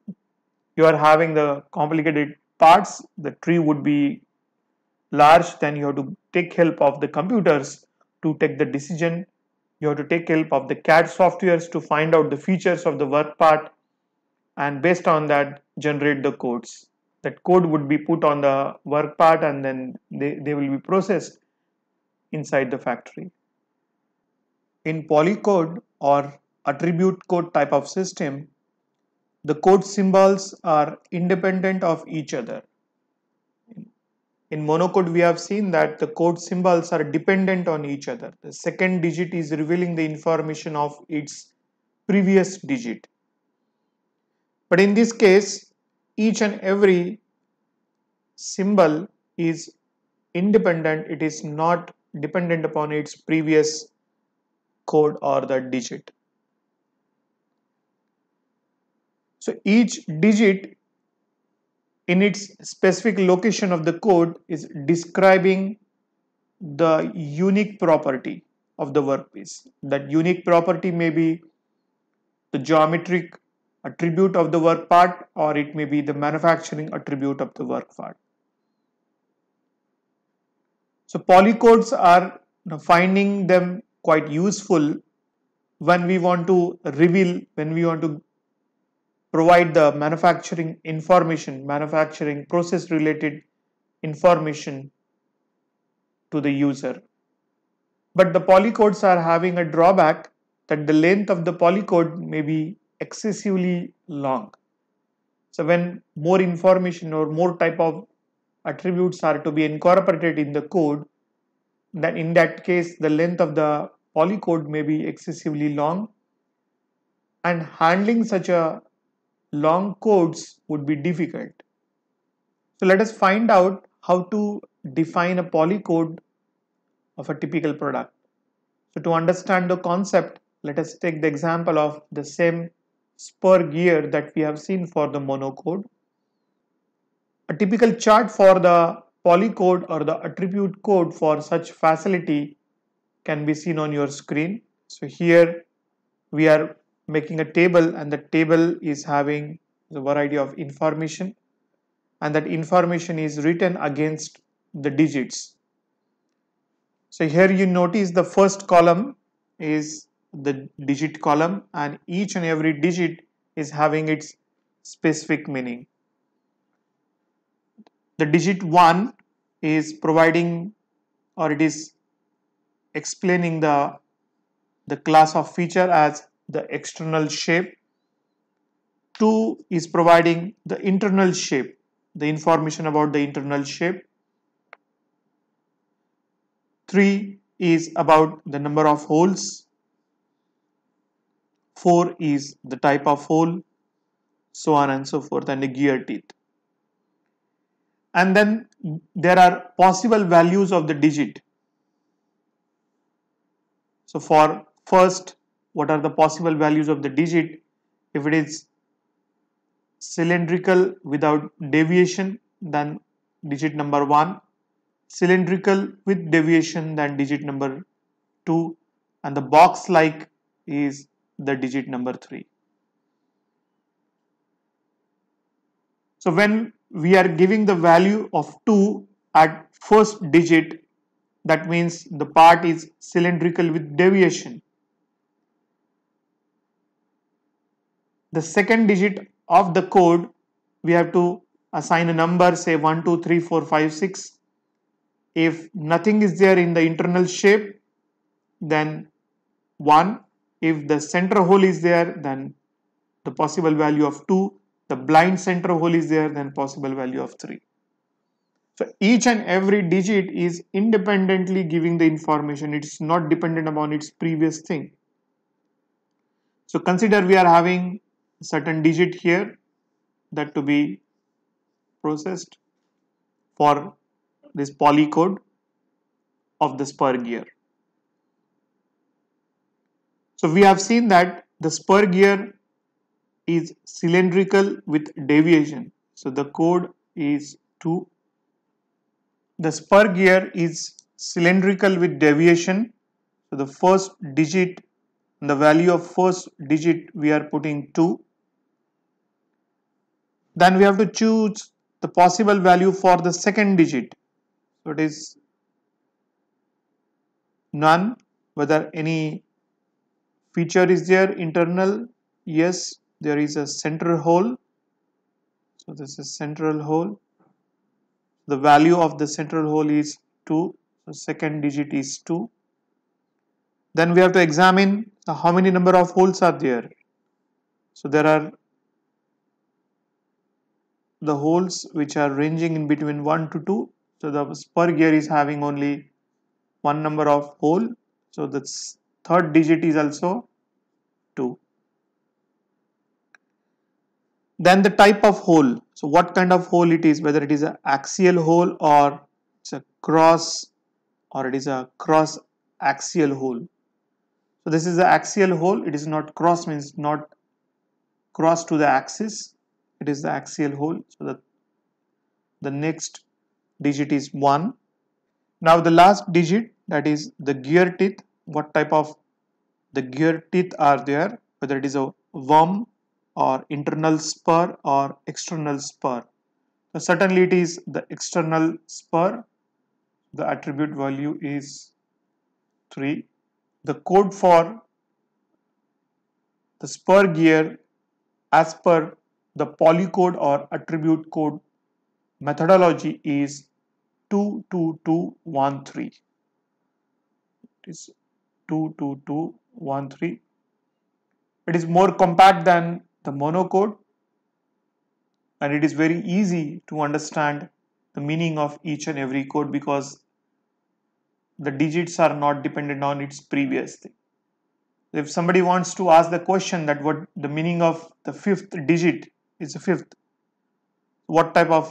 you are having the complicated parts the tree would be large then you have to take help of the computers to take the decision you have to take help of the CAD softwares to find out the features of the work part and based on that generate the codes that code would be put on the work part and then they, they will be processed inside the factory in polycode or attribute code type of system the code symbols are independent of each other in monocode we have seen that the code symbols are dependent on each other the second digit is revealing the information of its previous digit but in this case, each and every symbol is independent. It is not dependent upon its previous code or the digit. So each digit in its specific location of the code is describing the unique property of the workpiece. That unique property may be the geometric attribute of the work part or it may be the manufacturing attribute of the work part. So polycodes are you know, finding them quite useful when we want to reveal, when we want to provide the manufacturing information, manufacturing process related information to the user. But the polycodes are having a drawback that the length of the polycode may be excessively long. So when more information or more type of attributes are to be incorporated in the code, then in that case the length of the polycode may be excessively long and handling such a long codes would be difficult. So let us find out how to define a polycode of a typical product. So to understand the concept, let us take the example of the same spur gear that we have seen for the monocode. A typical chart for the polycode or the attribute code for such facility can be seen on your screen. So here we are making a table and the table is having a variety of information and that information is written against the digits. So here you notice the first column is the digit column and each and every digit is having its specific meaning. The digit 1 is providing or it is explaining the, the class of feature as the external shape. 2 is providing the internal shape, the information about the internal shape. 3 is about the number of holes 4 is the type of hole, so on and so forth, and a gear teeth. And then there are possible values of the digit. So for first, what are the possible values of the digit? If it is cylindrical without deviation, then digit number 1. Cylindrical with deviation, then digit number 2. And the box-like is the digit number 3. So when we are giving the value of 2 at first digit that means the part is cylindrical with deviation. The second digit of the code we have to assign a number say 1 2 3 4 5 6 if nothing is there in the internal shape then 1 if the center hole is there, then the possible value of 2. The blind center hole is there, then possible value of 3. So each and every digit is independently giving the information. It's not dependent upon its previous thing. So consider we are having certain digit here that to be processed for this polycode of the spur gear. So we have seen that the spur gear is cylindrical with deviation. So the code is 2. The spur gear is cylindrical with deviation. So the first digit, the value of first digit we are putting 2. Then we have to choose the possible value for the second digit. So it is none whether any feature is there internal yes there is a central hole so this is central hole the value of the central hole is 2 so second digit is 2 then we have to examine uh, how many number of holes are there so there are the holes which are ranging in between 1 to 2 so the spur gear is having only one number of hole so that's third digit is also 2 then the type of hole so what kind of hole it is whether it is an axial hole or it's a cross or it is a cross axial hole so this is the axial hole it is not cross means not cross to the axis it is the axial hole so the the next digit is 1 now the last digit that is the gear teeth what type of the gear teeth are there whether it is a worm or internal spur or external spur so certainly it is the external spur the attribute value is 3 the code for the spur gear as per the polycode or attribute code methodology is 22213 it is 22213. It is more compact than the mono code and it is very easy to understand the meaning of each and every code because the digits are not dependent on its previous thing. If somebody wants to ask the question that what the meaning of the fifth digit is the fifth, what type of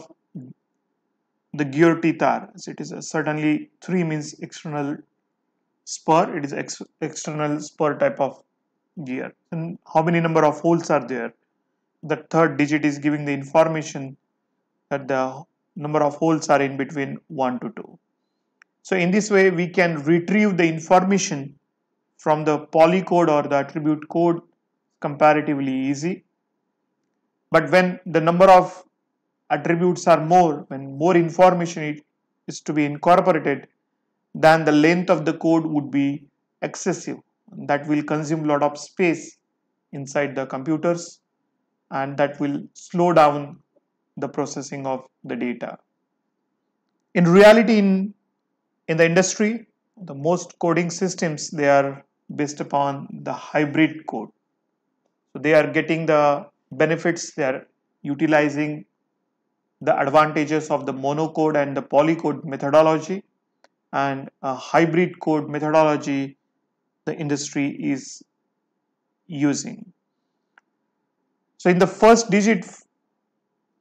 the gear teeth are? It is certainly three means external spur it is ex external spur type of gear and how many number of holes are there the third digit is giving the information that the number of holes are in between 1 to 2 so in this way we can retrieve the information from the polycode or the attribute code comparatively easy but when the number of attributes are more when more information is to be incorporated then the length of the code would be excessive that will consume a lot of space inside the computers and that will slow down the processing of the data. In reality, in, in the industry, the most coding systems, they are based upon the hybrid code. So they are getting the benefits, they are utilizing the advantages of the monocode and the polycode methodology and a hybrid code methodology the industry is using. So in the first digit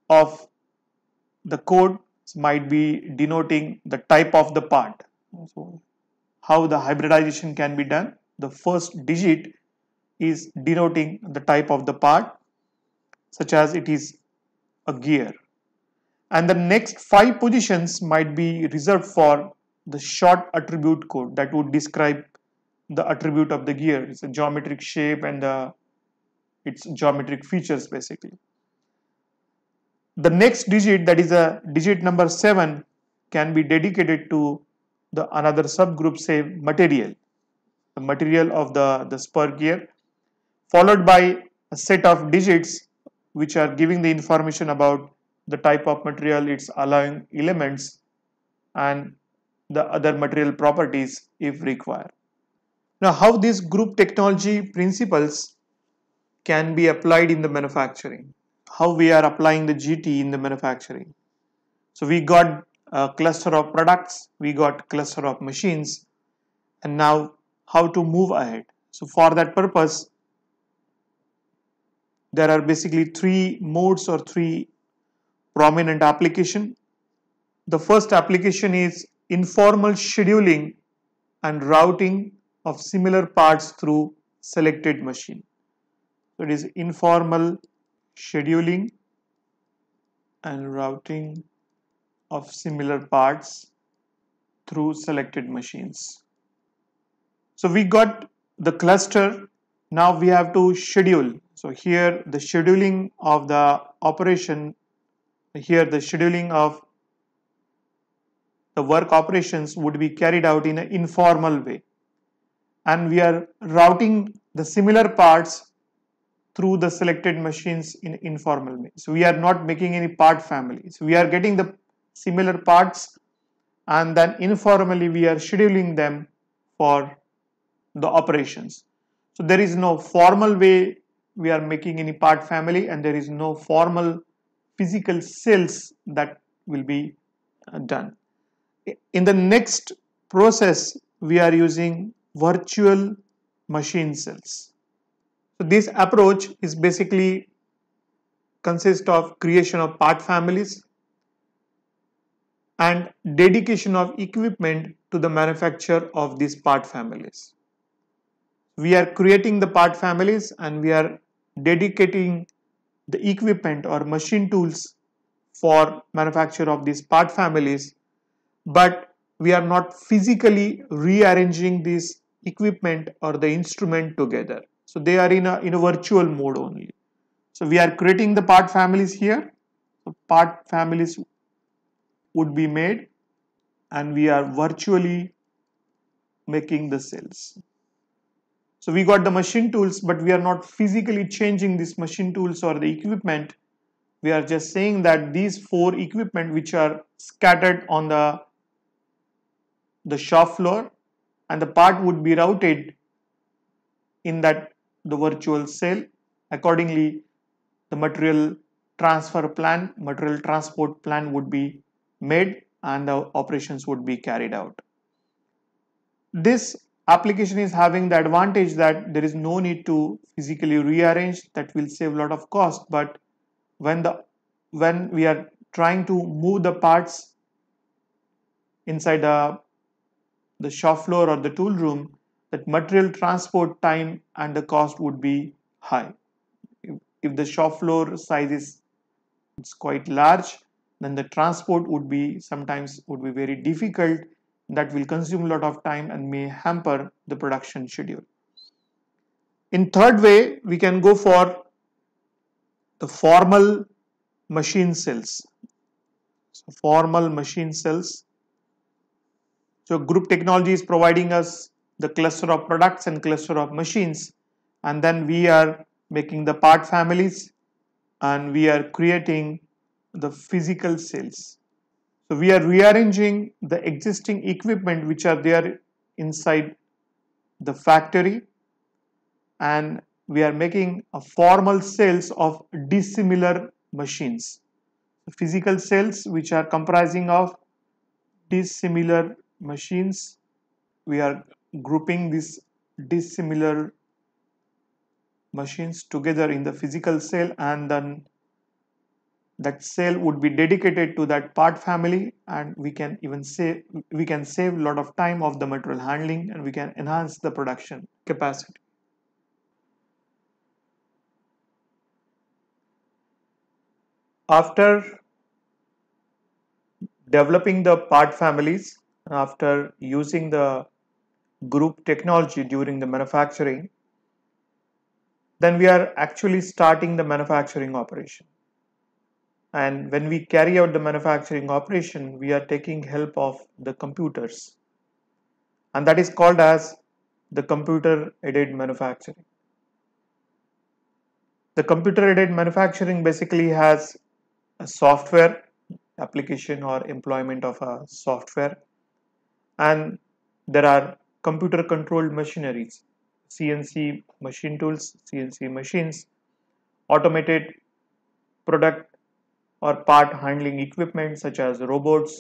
of the code might be denoting the type of the part. So how the hybridization can be done. The first digit is denoting the type of the part such as it is a gear. And the next five positions might be reserved for the short attribute code that would describe the attribute of the gear, its geometric shape and the, uh, its geometric features basically. The next digit that is a uh, digit number 7 can be dedicated to the another subgroup say material, the material of the, the spur gear followed by a set of digits which are giving the information about the type of material, its allowing elements and the other material properties if required. Now how these group technology principles can be applied in the manufacturing, how we are applying the GT in the manufacturing. So we got a cluster of products, we got cluster of machines and now how to move ahead. So for that purpose there are basically three modes or three prominent application. The first application is informal scheduling and routing of similar parts through selected machine. So it is informal scheduling and routing of similar parts through selected machines. So we got the cluster. Now we have to schedule. So here the scheduling of the operation, here the scheduling of the work operations would be carried out in an informal way. And we are routing the similar parts through the selected machines in informal way. So we are not making any part families. We are getting the similar parts and then informally we are scheduling them for the operations. So there is no formal way we are making any part family and there is no formal physical cells that will be uh, done in the next process we are using virtual machine cells. So this approach is basically consists of creation of part families and dedication of equipment to the manufacture of these part families. We are creating the part families and we are dedicating the equipment or machine tools for manufacture of these part families but we are not physically rearranging this equipment or the instrument together. So they are in a, in a virtual mode only. So we are creating the part families here. So part families would be made and we are virtually making the cells. So we got the machine tools, but we are not physically changing these machine tools or the equipment. We are just saying that these four equipment which are scattered on the the shop floor and the part would be routed in that the virtual cell accordingly the material transfer plan material transport plan would be made and the operations would be carried out this application is having the advantage that there is no need to physically rearrange that will save a lot of cost but when the when we are trying to move the parts inside the the shop floor or the tool room, that material transport time and the cost would be high. If, if the shop floor size is it's quite large, then the transport would be sometimes would be very difficult. That will consume a lot of time and may hamper the production schedule. In third way, we can go for the formal machine cells. So formal machine cells so group technology is providing us the cluster of products and cluster of machines and then we are making the part families and we are creating the physical cells. So we are rearranging the existing equipment which are there inside the factory and we are making a formal cells of dissimilar machines. Physical cells which are comprising of dissimilar machines we are grouping these dissimilar machines together in the physical cell and then that cell would be dedicated to that part family and we can even save we can save a lot of time of the material handling and we can enhance the production capacity after developing the part families after using the group technology during the manufacturing, then we are actually starting the manufacturing operation. And when we carry out the manufacturing operation, we are taking help of the computers. And that is called as the computer aided manufacturing. The computer aided manufacturing basically has a software application or employment of a software and there are computer controlled machineries CNC machine tools CNC machines automated product or part handling equipment such as robots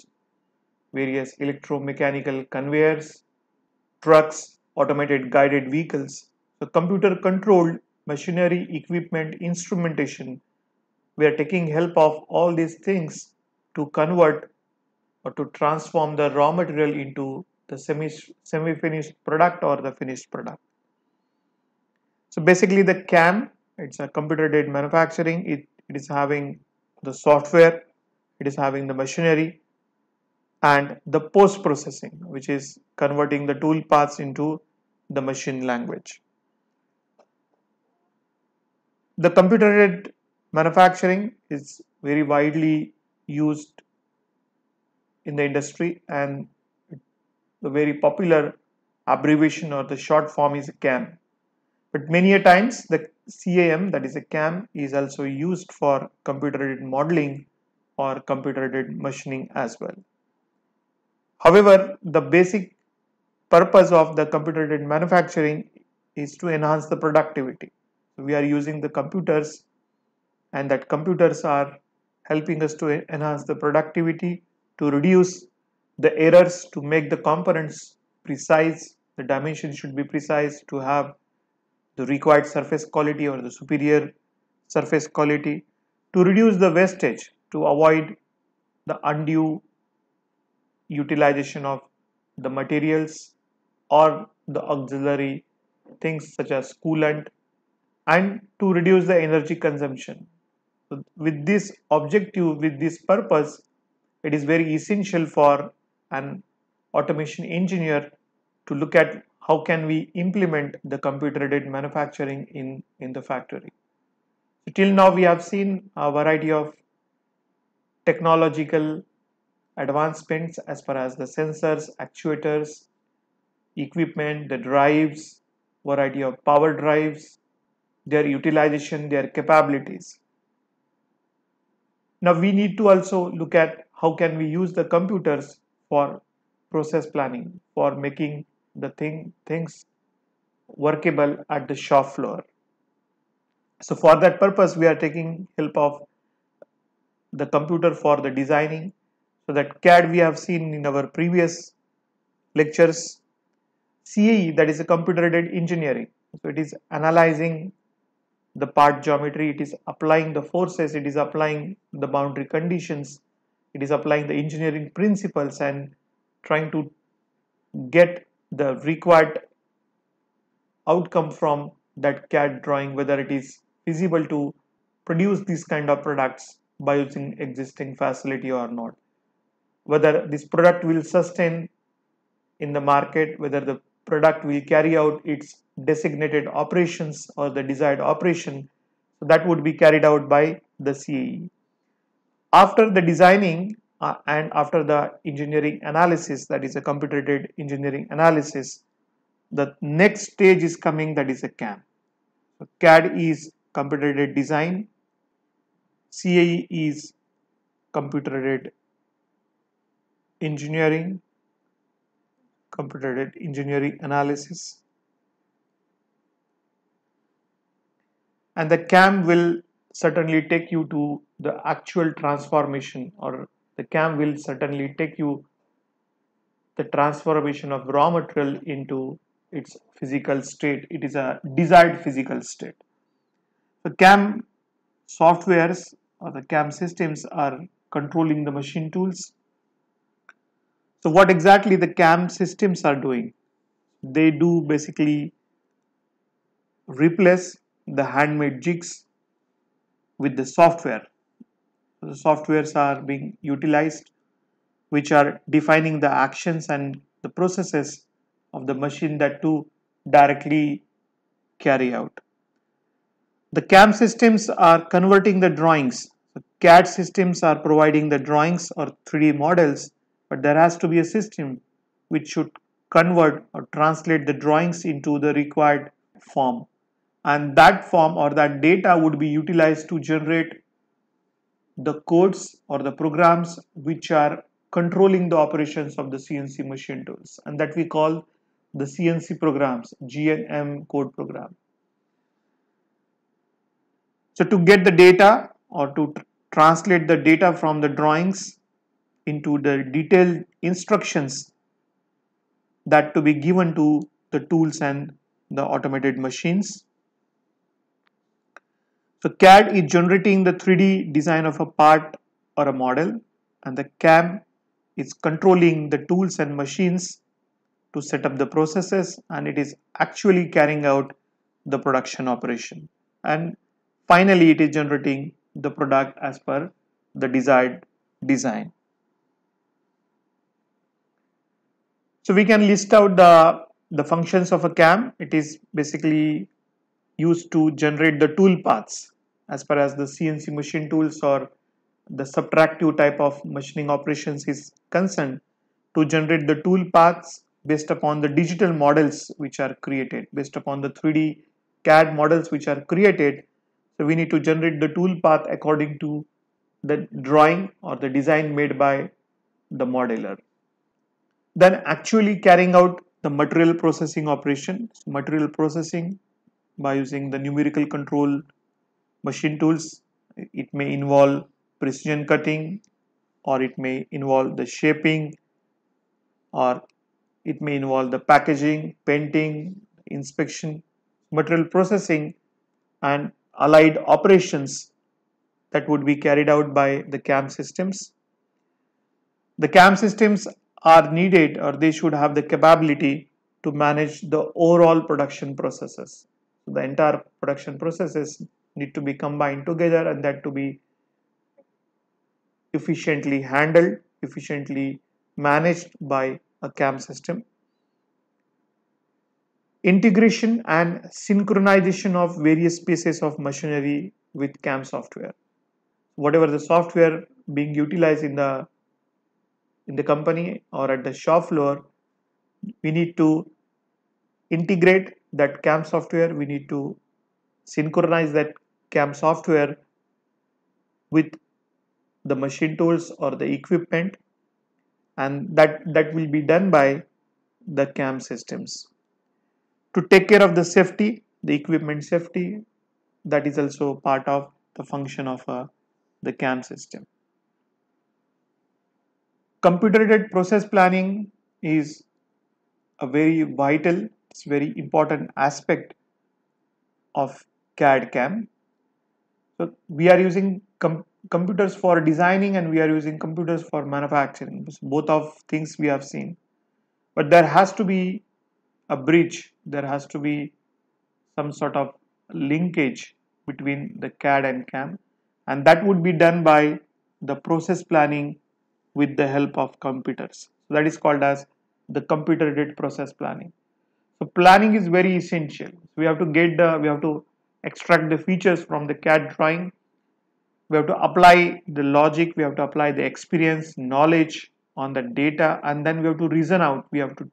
various electromechanical conveyors trucks automated guided vehicles so computer controlled machinery equipment instrumentation we are taking help of all these things to convert or to transform the raw material into the semi-finished product or the finished product. So basically the CAM, it's a computer aided manufacturing. It, it is having the software, it is having the machinery and the post-processing, which is converting the tool paths into the machine language. The computer aided manufacturing is very widely used in the industry and the very popular abbreviation or the short form is CAM. But many a times the CAM that is a CAM is also used for computer aided modeling or computer aided machining as well. However, the basic purpose of the computer aided manufacturing is to enhance the productivity. we are using the computers and that computers are helping us to enhance the productivity to reduce the errors, to make the components precise, the dimension should be precise, to have the required surface quality or the superior surface quality, to reduce the wastage, to avoid the undue utilization of the materials or the auxiliary things such as coolant and to reduce the energy consumption. with this objective, with this purpose, it is very essential for an automation engineer to look at how can we implement the computer aided manufacturing in, in the factory. So till now we have seen a variety of technological advancements as far as the sensors, actuators, equipment, the drives, variety of power drives, their utilization, their capabilities. Now we need to also look at how can we use the computers for process planning for making the thing things workable at the shop floor so for that purpose we are taking help of the computer for the designing so that CAD we have seen in our previous lectures CAE that is a computer aided engineering so it is analyzing the part geometry it is applying the forces it is applying the boundary conditions it is applying the engineering principles and trying to get the required outcome from that CAD drawing whether it is feasible to produce these kind of products by using existing facility or not whether this product will sustain in the market whether the product will carry out its designated operations or the desired operation so that would be carried out by the CAE after the designing uh, and after the engineering analysis, that is a computer-aided engineering analysis, the next stage is coming that is a CAM. So CAD is computer-aided design, CAE is computer-aided engineering, computer-aided engineering analysis, and the CAM will certainly take you to the actual transformation or the cam will certainly take you the transformation of raw material into its physical state it is a desired physical state the cam softwares or the cam systems are controlling the machine tools so what exactly the cam systems are doing they do basically replace the handmade jigs with the software. The softwares are being utilized which are defining the actions and the processes of the machine that to directly carry out. The CAM systems are converting the drawings. The CAD systems are providing the drawings or 3D models, but there has to be a system which should convert or translate the drawings into the required form and that form or that data would be utilized to generate the codes or the programs which are controlling the operations of the CNC machine tools and that we call the CNC programs GNM code program. So to get the data or to tr translate the data from the drawings into the detailed instructions that to be given to the tools and the automated machines so CAD is generating the 3D design of a part or a model and the CAM is controlling the tools and machines to set up the processes and it is actually carrying out the production operation and finally it is generating the product as per the desired design. So we can list out the, the functions of a CAM. It is basically used to generate the tool paths as far as the CNC machine tools or the subtractive type of machining operations is concerned to generate the tool paths based upon the digital models which are created based upon the 3d CAD models which are created so we need to generate the tool path according to the drawing or the design made by the modeler then actually carrying out the material processing operation material processing by using the numerical control machine tools. It may involve precision cutting or it may involve the shaping or it may involve the packaging, painting, inspection, material processing and allied operations that would be carried out by the CAM systems. The CAM systems are needed or they should have the capability to manage the overall production processes the entire production processes need to be combined together and that to be efficiently handled efficiently managed by a CAM system integration and synchronization of various pieces of machinery with CAM software whatever the software being utilized in the in the company or at the shop floor we need to integrate that cam software we need to synchronize that cam software with the machine tools or the equipment and that that will be done by the cam systems to take care of the safety the equipment safety that is also part of the function of uh, the cam system computer aided process planning is a very vital it's very important aspect of CAD CAM. So we are using com computers for designing and we are using computers for manufacturing. Both of things we have seen. But there has to be a bridge. There has to be some sort of linkage between the CAD and CAM. And that would be done by the process planning with the help of computers. So that is called as the computer aided process planning. So planning is very essential. we have to get the, we have to extract the features from the CAD drawing. We have to apply the logic, we have to apply the experience, knowledge on the data and then we have to reason out, we have to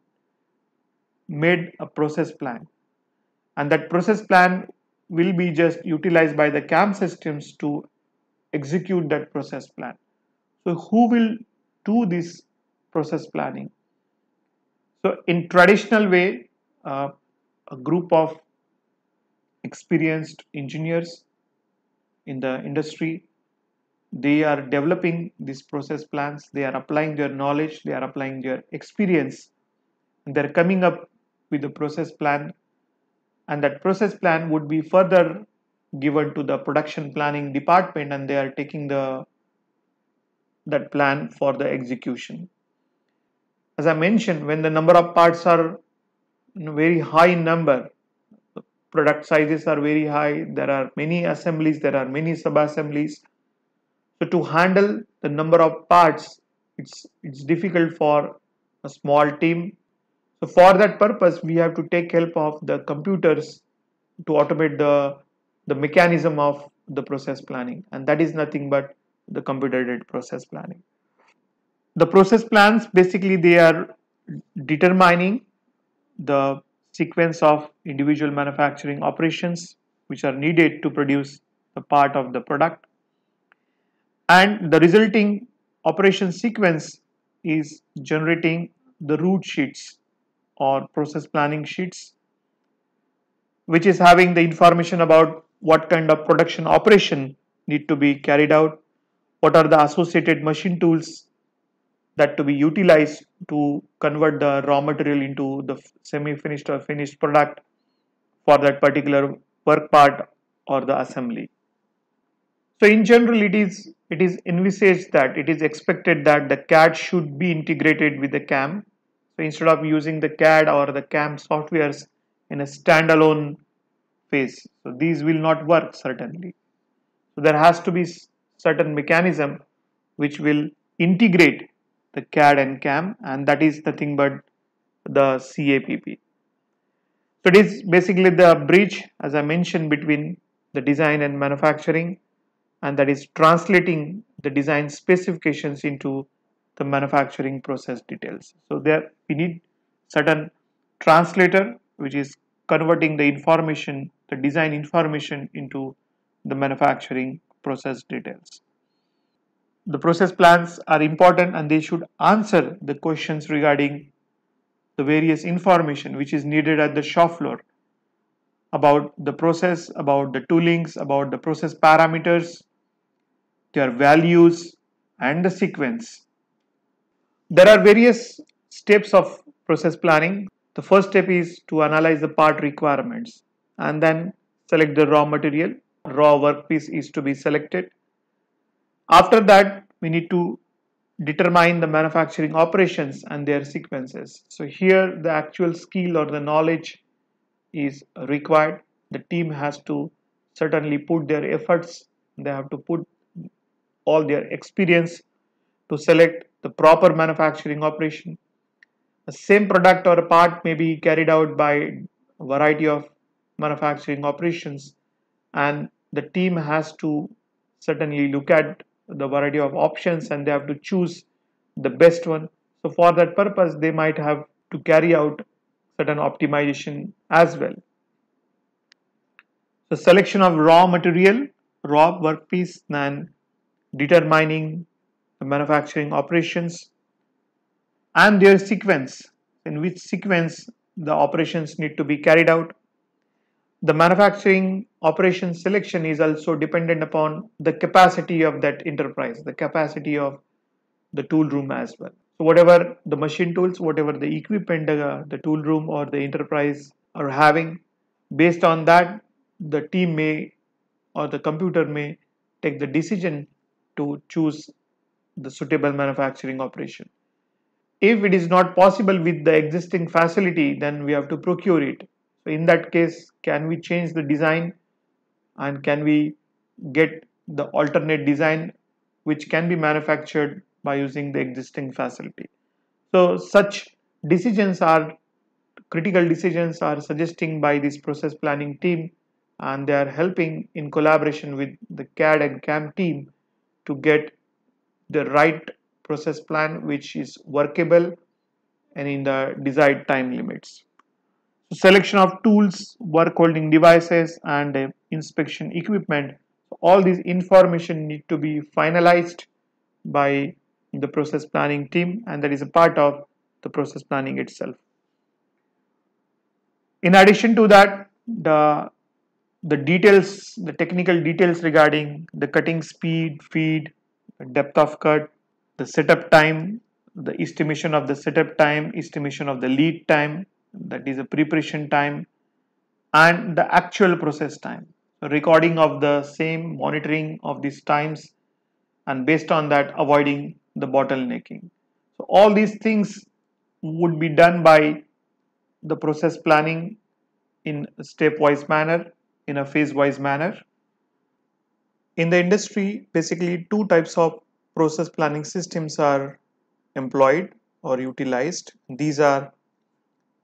made a process plan. And that process plan will be just utilized by the CAM systems to execute that process plan. So who will do this process planning? So in traditional way, uh, a group of experienced engineers in the industry they are developing these process plans they are applying their knowledge they are applying their experience and they're coming up with a process plan and that process plan would be further given to the production planning department and they are taking the that plan for the execution as i mentioned when the number of parts are very high number product sizes are very high there are many assemblies there are many sub assemblies so to handle the number of parts it's it's difficult for a small team so for that purpose we have to take help of the computers to automate the the mechanism of the process planning and that is nothing but the computer aided process planning the process plans basically they are determining the sequence of individual manufacturing operations which are needed to produce the part of the product and the resulting operation sequence is generating the route sheets or process planning sheets which is having the information about what kind of production operation need to be carried out what are the associated machine tools that to be utilized to convert the raw material into the semi-finished or finished product for that particular work part or the assembly. So in general it is it is envisaged that it is expected that the CAD should be integrated with the CAM. So instead of using the CAD or the CAM softwares in a standalone phase, so these will not work certainly. So there has to be certain mechanism which will integrate the CAD and CAM and that is nothing but the CAPP. So it is basically the bridge as I mentioned between the design and manufacturing and that is translating the design specifications into the manufacturing process details. So there we need certain translator which is converting the information, the design information into the manufacturing process details the process plans are important and they should answer the questions regarding the various information which is needed at the shop floor about the process, about the toolings, about the process parameters, their values and the sequence. There are various steps of process planning. The first step is to analyze the part requirements and then select the raw material. Raw workpiece is to be selected after that, we need to determine the manufacturing operations and their sequences. So here the actual skill or the knowledge is required. The team has to certainly put their efforts. They have to put all their experience to select the proper manufacturing operation. The same product or part may be carried out by a variety of manufacturing operations and the team has to certainly look at the variety of options and they have to choose the best one so for that purpose they might have to carry out certain optimization as well so selection of raw material raw workpiece and determining the manufacturing operations and their sequence in which sequence the operations need to be carried out the manufacturing operation selection is also dependent upon the capacity of that enterprise, the capacity of the tool room as well. So whatever the machine tools, whatever the equipment, uh, the tool room or the enterprise are having, based on that, the team may or the computer may take the decision to choose the suitable manufacturing operation. If it is not possible with the existing facility, then we have to procure it so in that case, can we change the design and can we get the alternate design which can be manufactured by using the existing facility. So such decisions are critical decisions are suggesting by this process planning team and they are helping in collaboration with the CAD and CAM team to get the right process plan which is workable and in the desired time limits selection of tools, work holding devices and uh, inspection equipment. All these information need to be finalized by the process planning team and that is a part of the process planning itself. In addition to that, the, the details, the technical details regarding the cutting speed, feed, depth of cut, the setup time, the estimation of the setup time, estimation of the lead time, that is a preparation time and the actual process time recording of the same monitoring of these times and based on that avoiding the bottlenecking so all these things would be done by the process planning in a stepwise manner in a phase wise manner in the industry basically two types of process planning systems are employed or utilized these are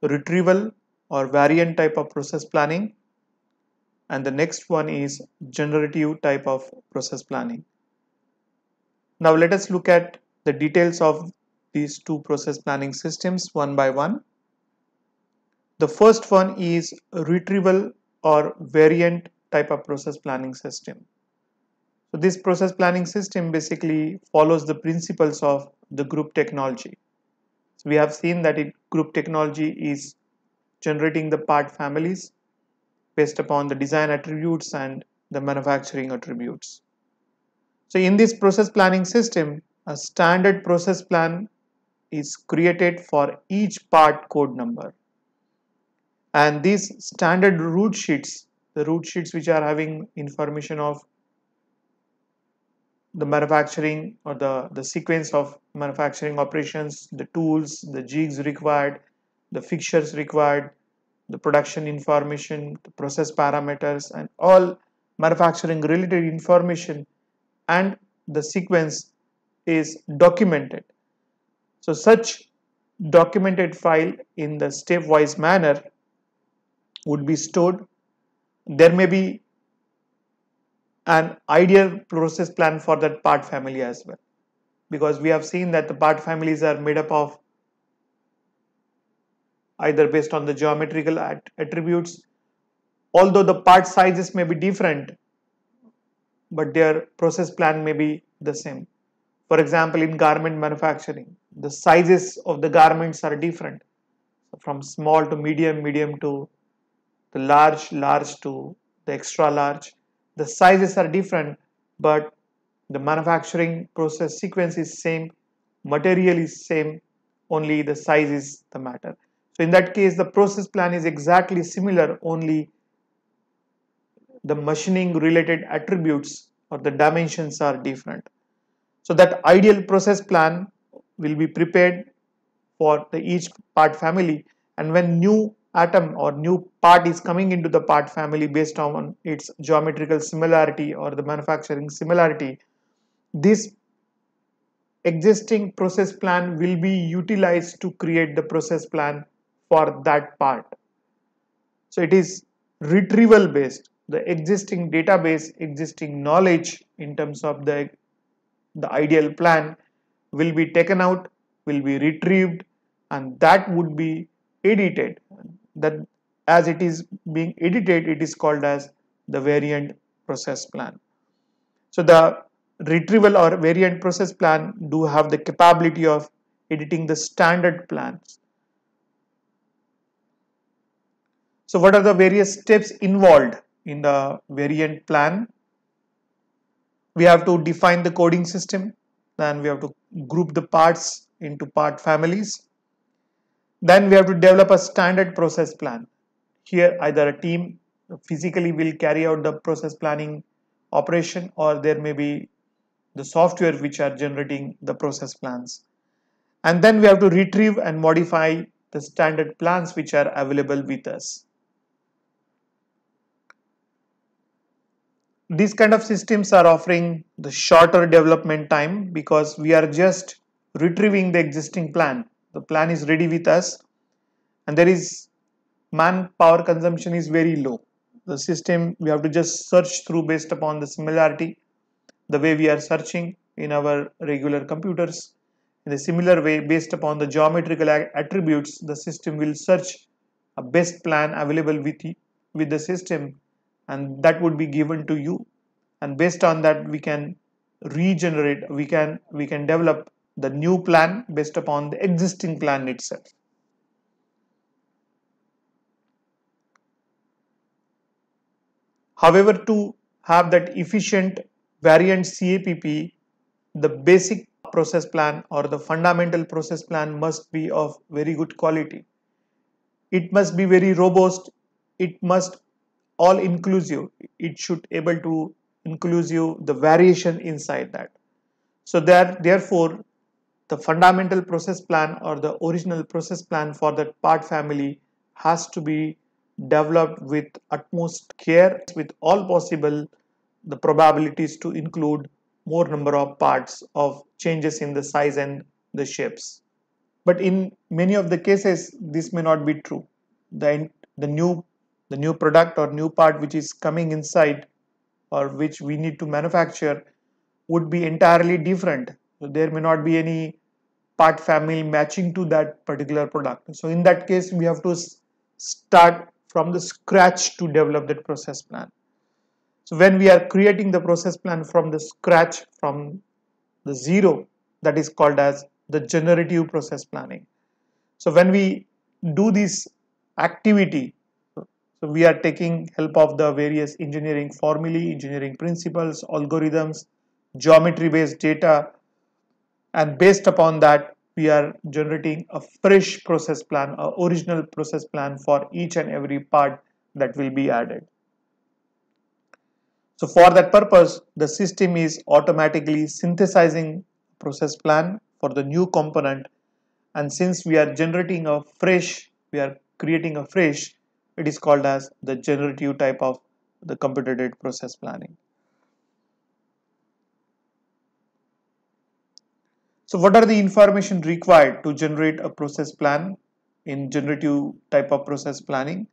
retrieval or variant type of process planning and the next one is generative type of process planning. Now let us look at the details of these two process planning systems one by one. The first one is retrieval or variant type of process planning system. So this process planning system basically follows the principles of the group technology we have seen that it, group technology is generating the part families based upon the design attributes and the manufacturing attributes. So in this process planning system, a standard process plan is created for each part code number. And these standard route sheets, the route sheets which are having information of the manufacturing or the, the sequence of manufacturing operations, the tools, the jigs required, the fixtures required, the production information, the process parameters and all manufacturing related information and the sequence is documented. So such documented file in the stepwise manner would be stored. There may be an ideal process plan for that part family as well. Because we have seen that the part families are made up of either based on the geometrical at attributes, although the part sizes may be different, but their process plan may be the same. For example, in garment manufacturing, the sizes of the garments are different from small to medium, medium to the large, large to the extra large the sizes are different but the manufacturing process sequence is same material is same only the size is the matter so in that case the process plan is exactly similar only the machining related attributes or the dimensions are different so that ideal process plan will be prepared for the each part family and when new atom or new part is coming into the part family based on its geometrical similarity or the manufacturing similarity this existing process plan will be utilized to create the process plan for that part so it is retrieval based the existing database existing knowledge in terms of the the ideal plan will be taken out will be retrieved and that would be edited that as it is being edited it is called as the variant process plan so the retrieval or variant process plan do have the capability of editing the standard plans so what are the various steps involved in the variant plan we have to define the coding system then we have to group the parts into part families then we have to develop a standard process plan. Here either a team physically will carry out the process planning operation or there may be the software which are generating the process plans. And then we have to retrieve and modify the standard plans which are available with us. These kind of systems are offering the shorter development time because we are just retrieving the existing plan the plan is ready with us and there is manpower consumption is very low the system we have to just search through based upon the similarity the way we are searching in our regular computers in a similar way based upon the geometrical attributes the system will search a best plan available with with the system and that would be given to you and based on that we can regenerate we can we can develop the new plan based upon the existing plan itself. However, to have that efficient variant CAPP, the basic process plan or the fundamental process plan must be of very good quality. It must be very robust. It must all inclusive. It should able to inclusive the variation inside that. So that therefore the fundamental process plan or the original process plan for that part family has to be developed with utmost care with all possible the probabilities to include more number of parts of changes in the size and the shapes but in many of the cases this may not be true the, the new the new product or new part which is coming inside or which we need to manufacture would be entirely different so there may not be any part family matching to that particular product. So in that case, we have to start from the scratch to develop that process plan. So when we are creating the process plan from the scratch, from the zero, that is called as the generative process planning. So when we do this activity, so we are taking help of the various engineering formulae, engineering principles, algorithms, geometry based data, and based upon that we are generating a fresh process plan, a original process plan for each and every part that will be added. So for that purpose, the system is automatically synthesizing process plan for the new component. And since we are generating a fresh, we are creating a fresh, it is called as the generative type of the computer aided process planning. So what are the information required to generate a process plan in generative type of process planning?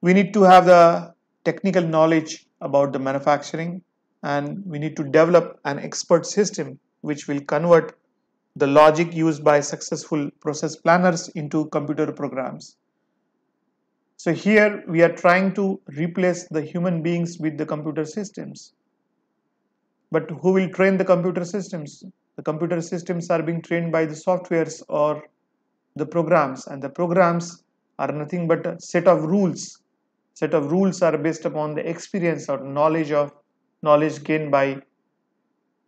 We need to have the technical knowledge about the manufacturing and we need to develop an expert system which will convert the logic used by successful process planners into computer programs. So here we are trying to replace the human beings with the computer systems. But who will train the computer systems? the computer systems are being trained by the softwares or the programs and the programs are nothing but a set of rules set of rules are based upon the experience or knowledge of knowledge gained by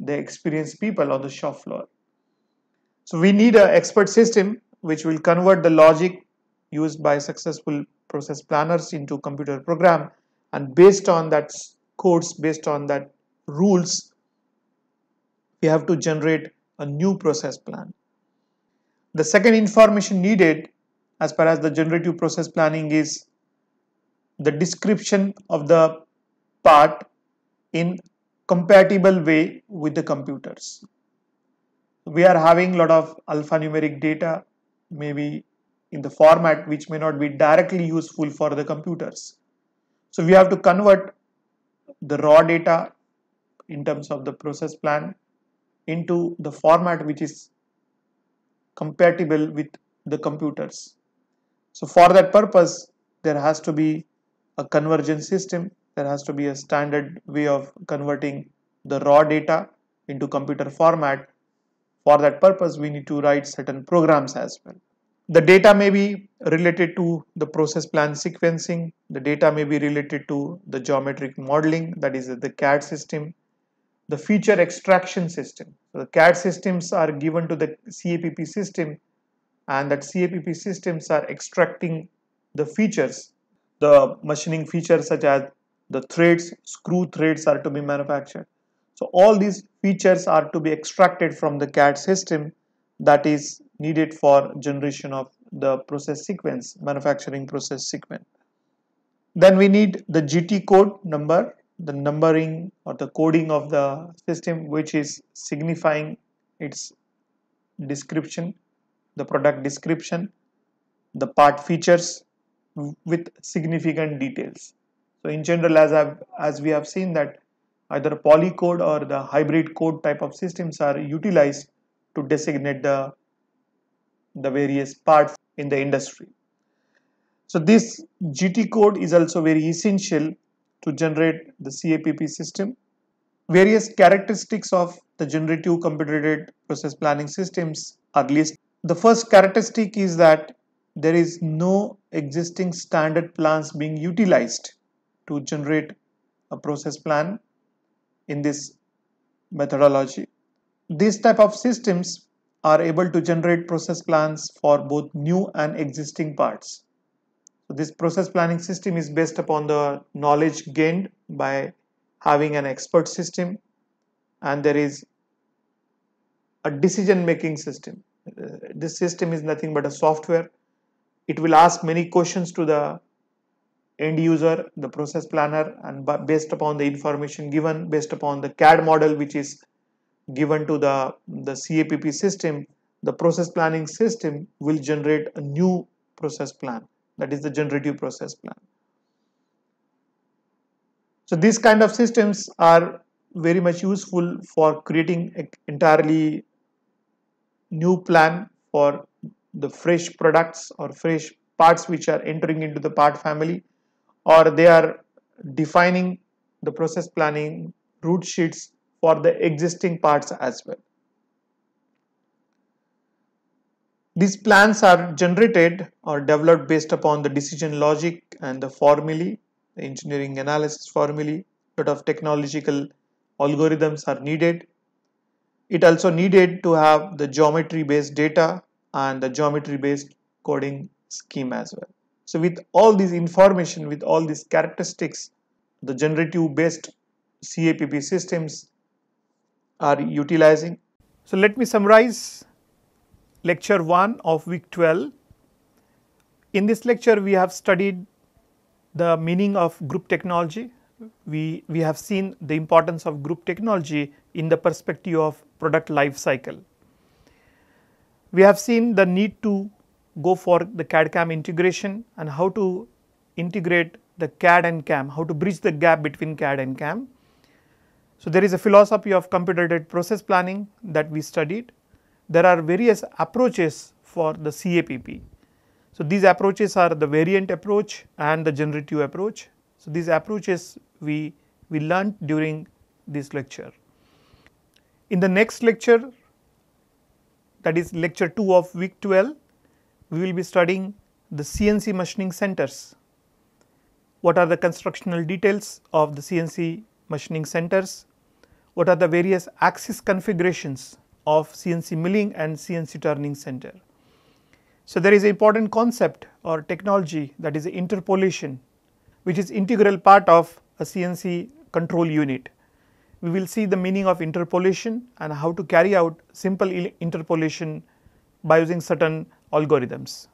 the experienced people on the shop floor so we need an expert system which will convert the logic used by successful process planners into computer program and based on that codes based on that rules we have to generate a new process plan. The second information needed as far as the generative process planning is the description of the part in compatible way with the computers. We are having a lot of alphanumeric data maybe in the format which may not be directly useful for the computers. So we have to convert the raw data in terms of the process plan into the format which is compatible with the computers. So for that purpose, there has to be a convergence system. There has to be a standard way of converting the raw data into computer format. For that purpose, we need to write certain programs as well. The data may be related to the process plan sequencing. The data may be related to the geometric modeling, that is the CAD system the feature extraction system. So the CAD systems are given to the CAPP system and that CAPP systems are extracting the features, the machining features such as the threads, screw threads are to be manufactured. So all these features are to be extracted from the CAD system that is needed for generation of the process sequence, manufacturing process sequence. Then we need the GT code number the numbering or the coding of the system which is signifying its description the product description the part features with significant details so in general as I've, as we have seen that either polycode or the hybrid code type of systems are utilized to designate the the various parts in the industry so this GT code is also very essential to generate the CAPP system. Various characteristics of the generative computer-aided process planning systems are listed. The first characteristic is that there is no existing standard plans being utilized to generate a process plan in this methodology. These type of systems are able to generate process plans for both new and existing parts. So this process planning system is based upon the knowledge gained by having an expert system and there is a decision making system. Uh, this system is nothing but a software. It will ask many questions to the end user, the process planner and based upon the information given, based upon the CAD model which is given to the, the CAPP system, the process planning system will generate a new process plan that is the generative process plan. So these kind of systems are very much useful for creating an entirely new plan for the fresh products or fresh parts which are entering into the part family or they are defining the process planning route sheets for the existing parts as well. These plans are generated or developed based upon the decision logic and the formulae, the engineering analysis formulae, sort of technological algorithms are needed. It also needed to have the geometry based data and the geometry based coding scheme as well. So with all this information, with all these characteristics, the generative based CAPP systems are utilizing. So let me summarize lecture 1 of week 12. In this lecture we have studied the meaning of group technology. We, we have seen the importance of group technology in the perspective of product life cycle. We have seen the need to go for the CAD-CAM integration and how to integrate the CAD and CAM, how to bridge the gap between CAD and CAM. So, there is a philosophy of computer aided process planning that we studied there are various approaches for the CAPP. So, these approaches are the variant approach and the generative approach. So, these approaches we, we learnt during this lecture. In the next lecture that is lecture 2 of week 12, we will be studying the CNC machining centers. What are the constructional details of the CNC machining centers? What are the various axis configurations of CNC milling and CNC turning center. So, there is an important concept or technology that is interpolation which is integral part of a CNC control unit. We will see the meaning of interpolation and how to carry out simple interpolation by using certain algorithms.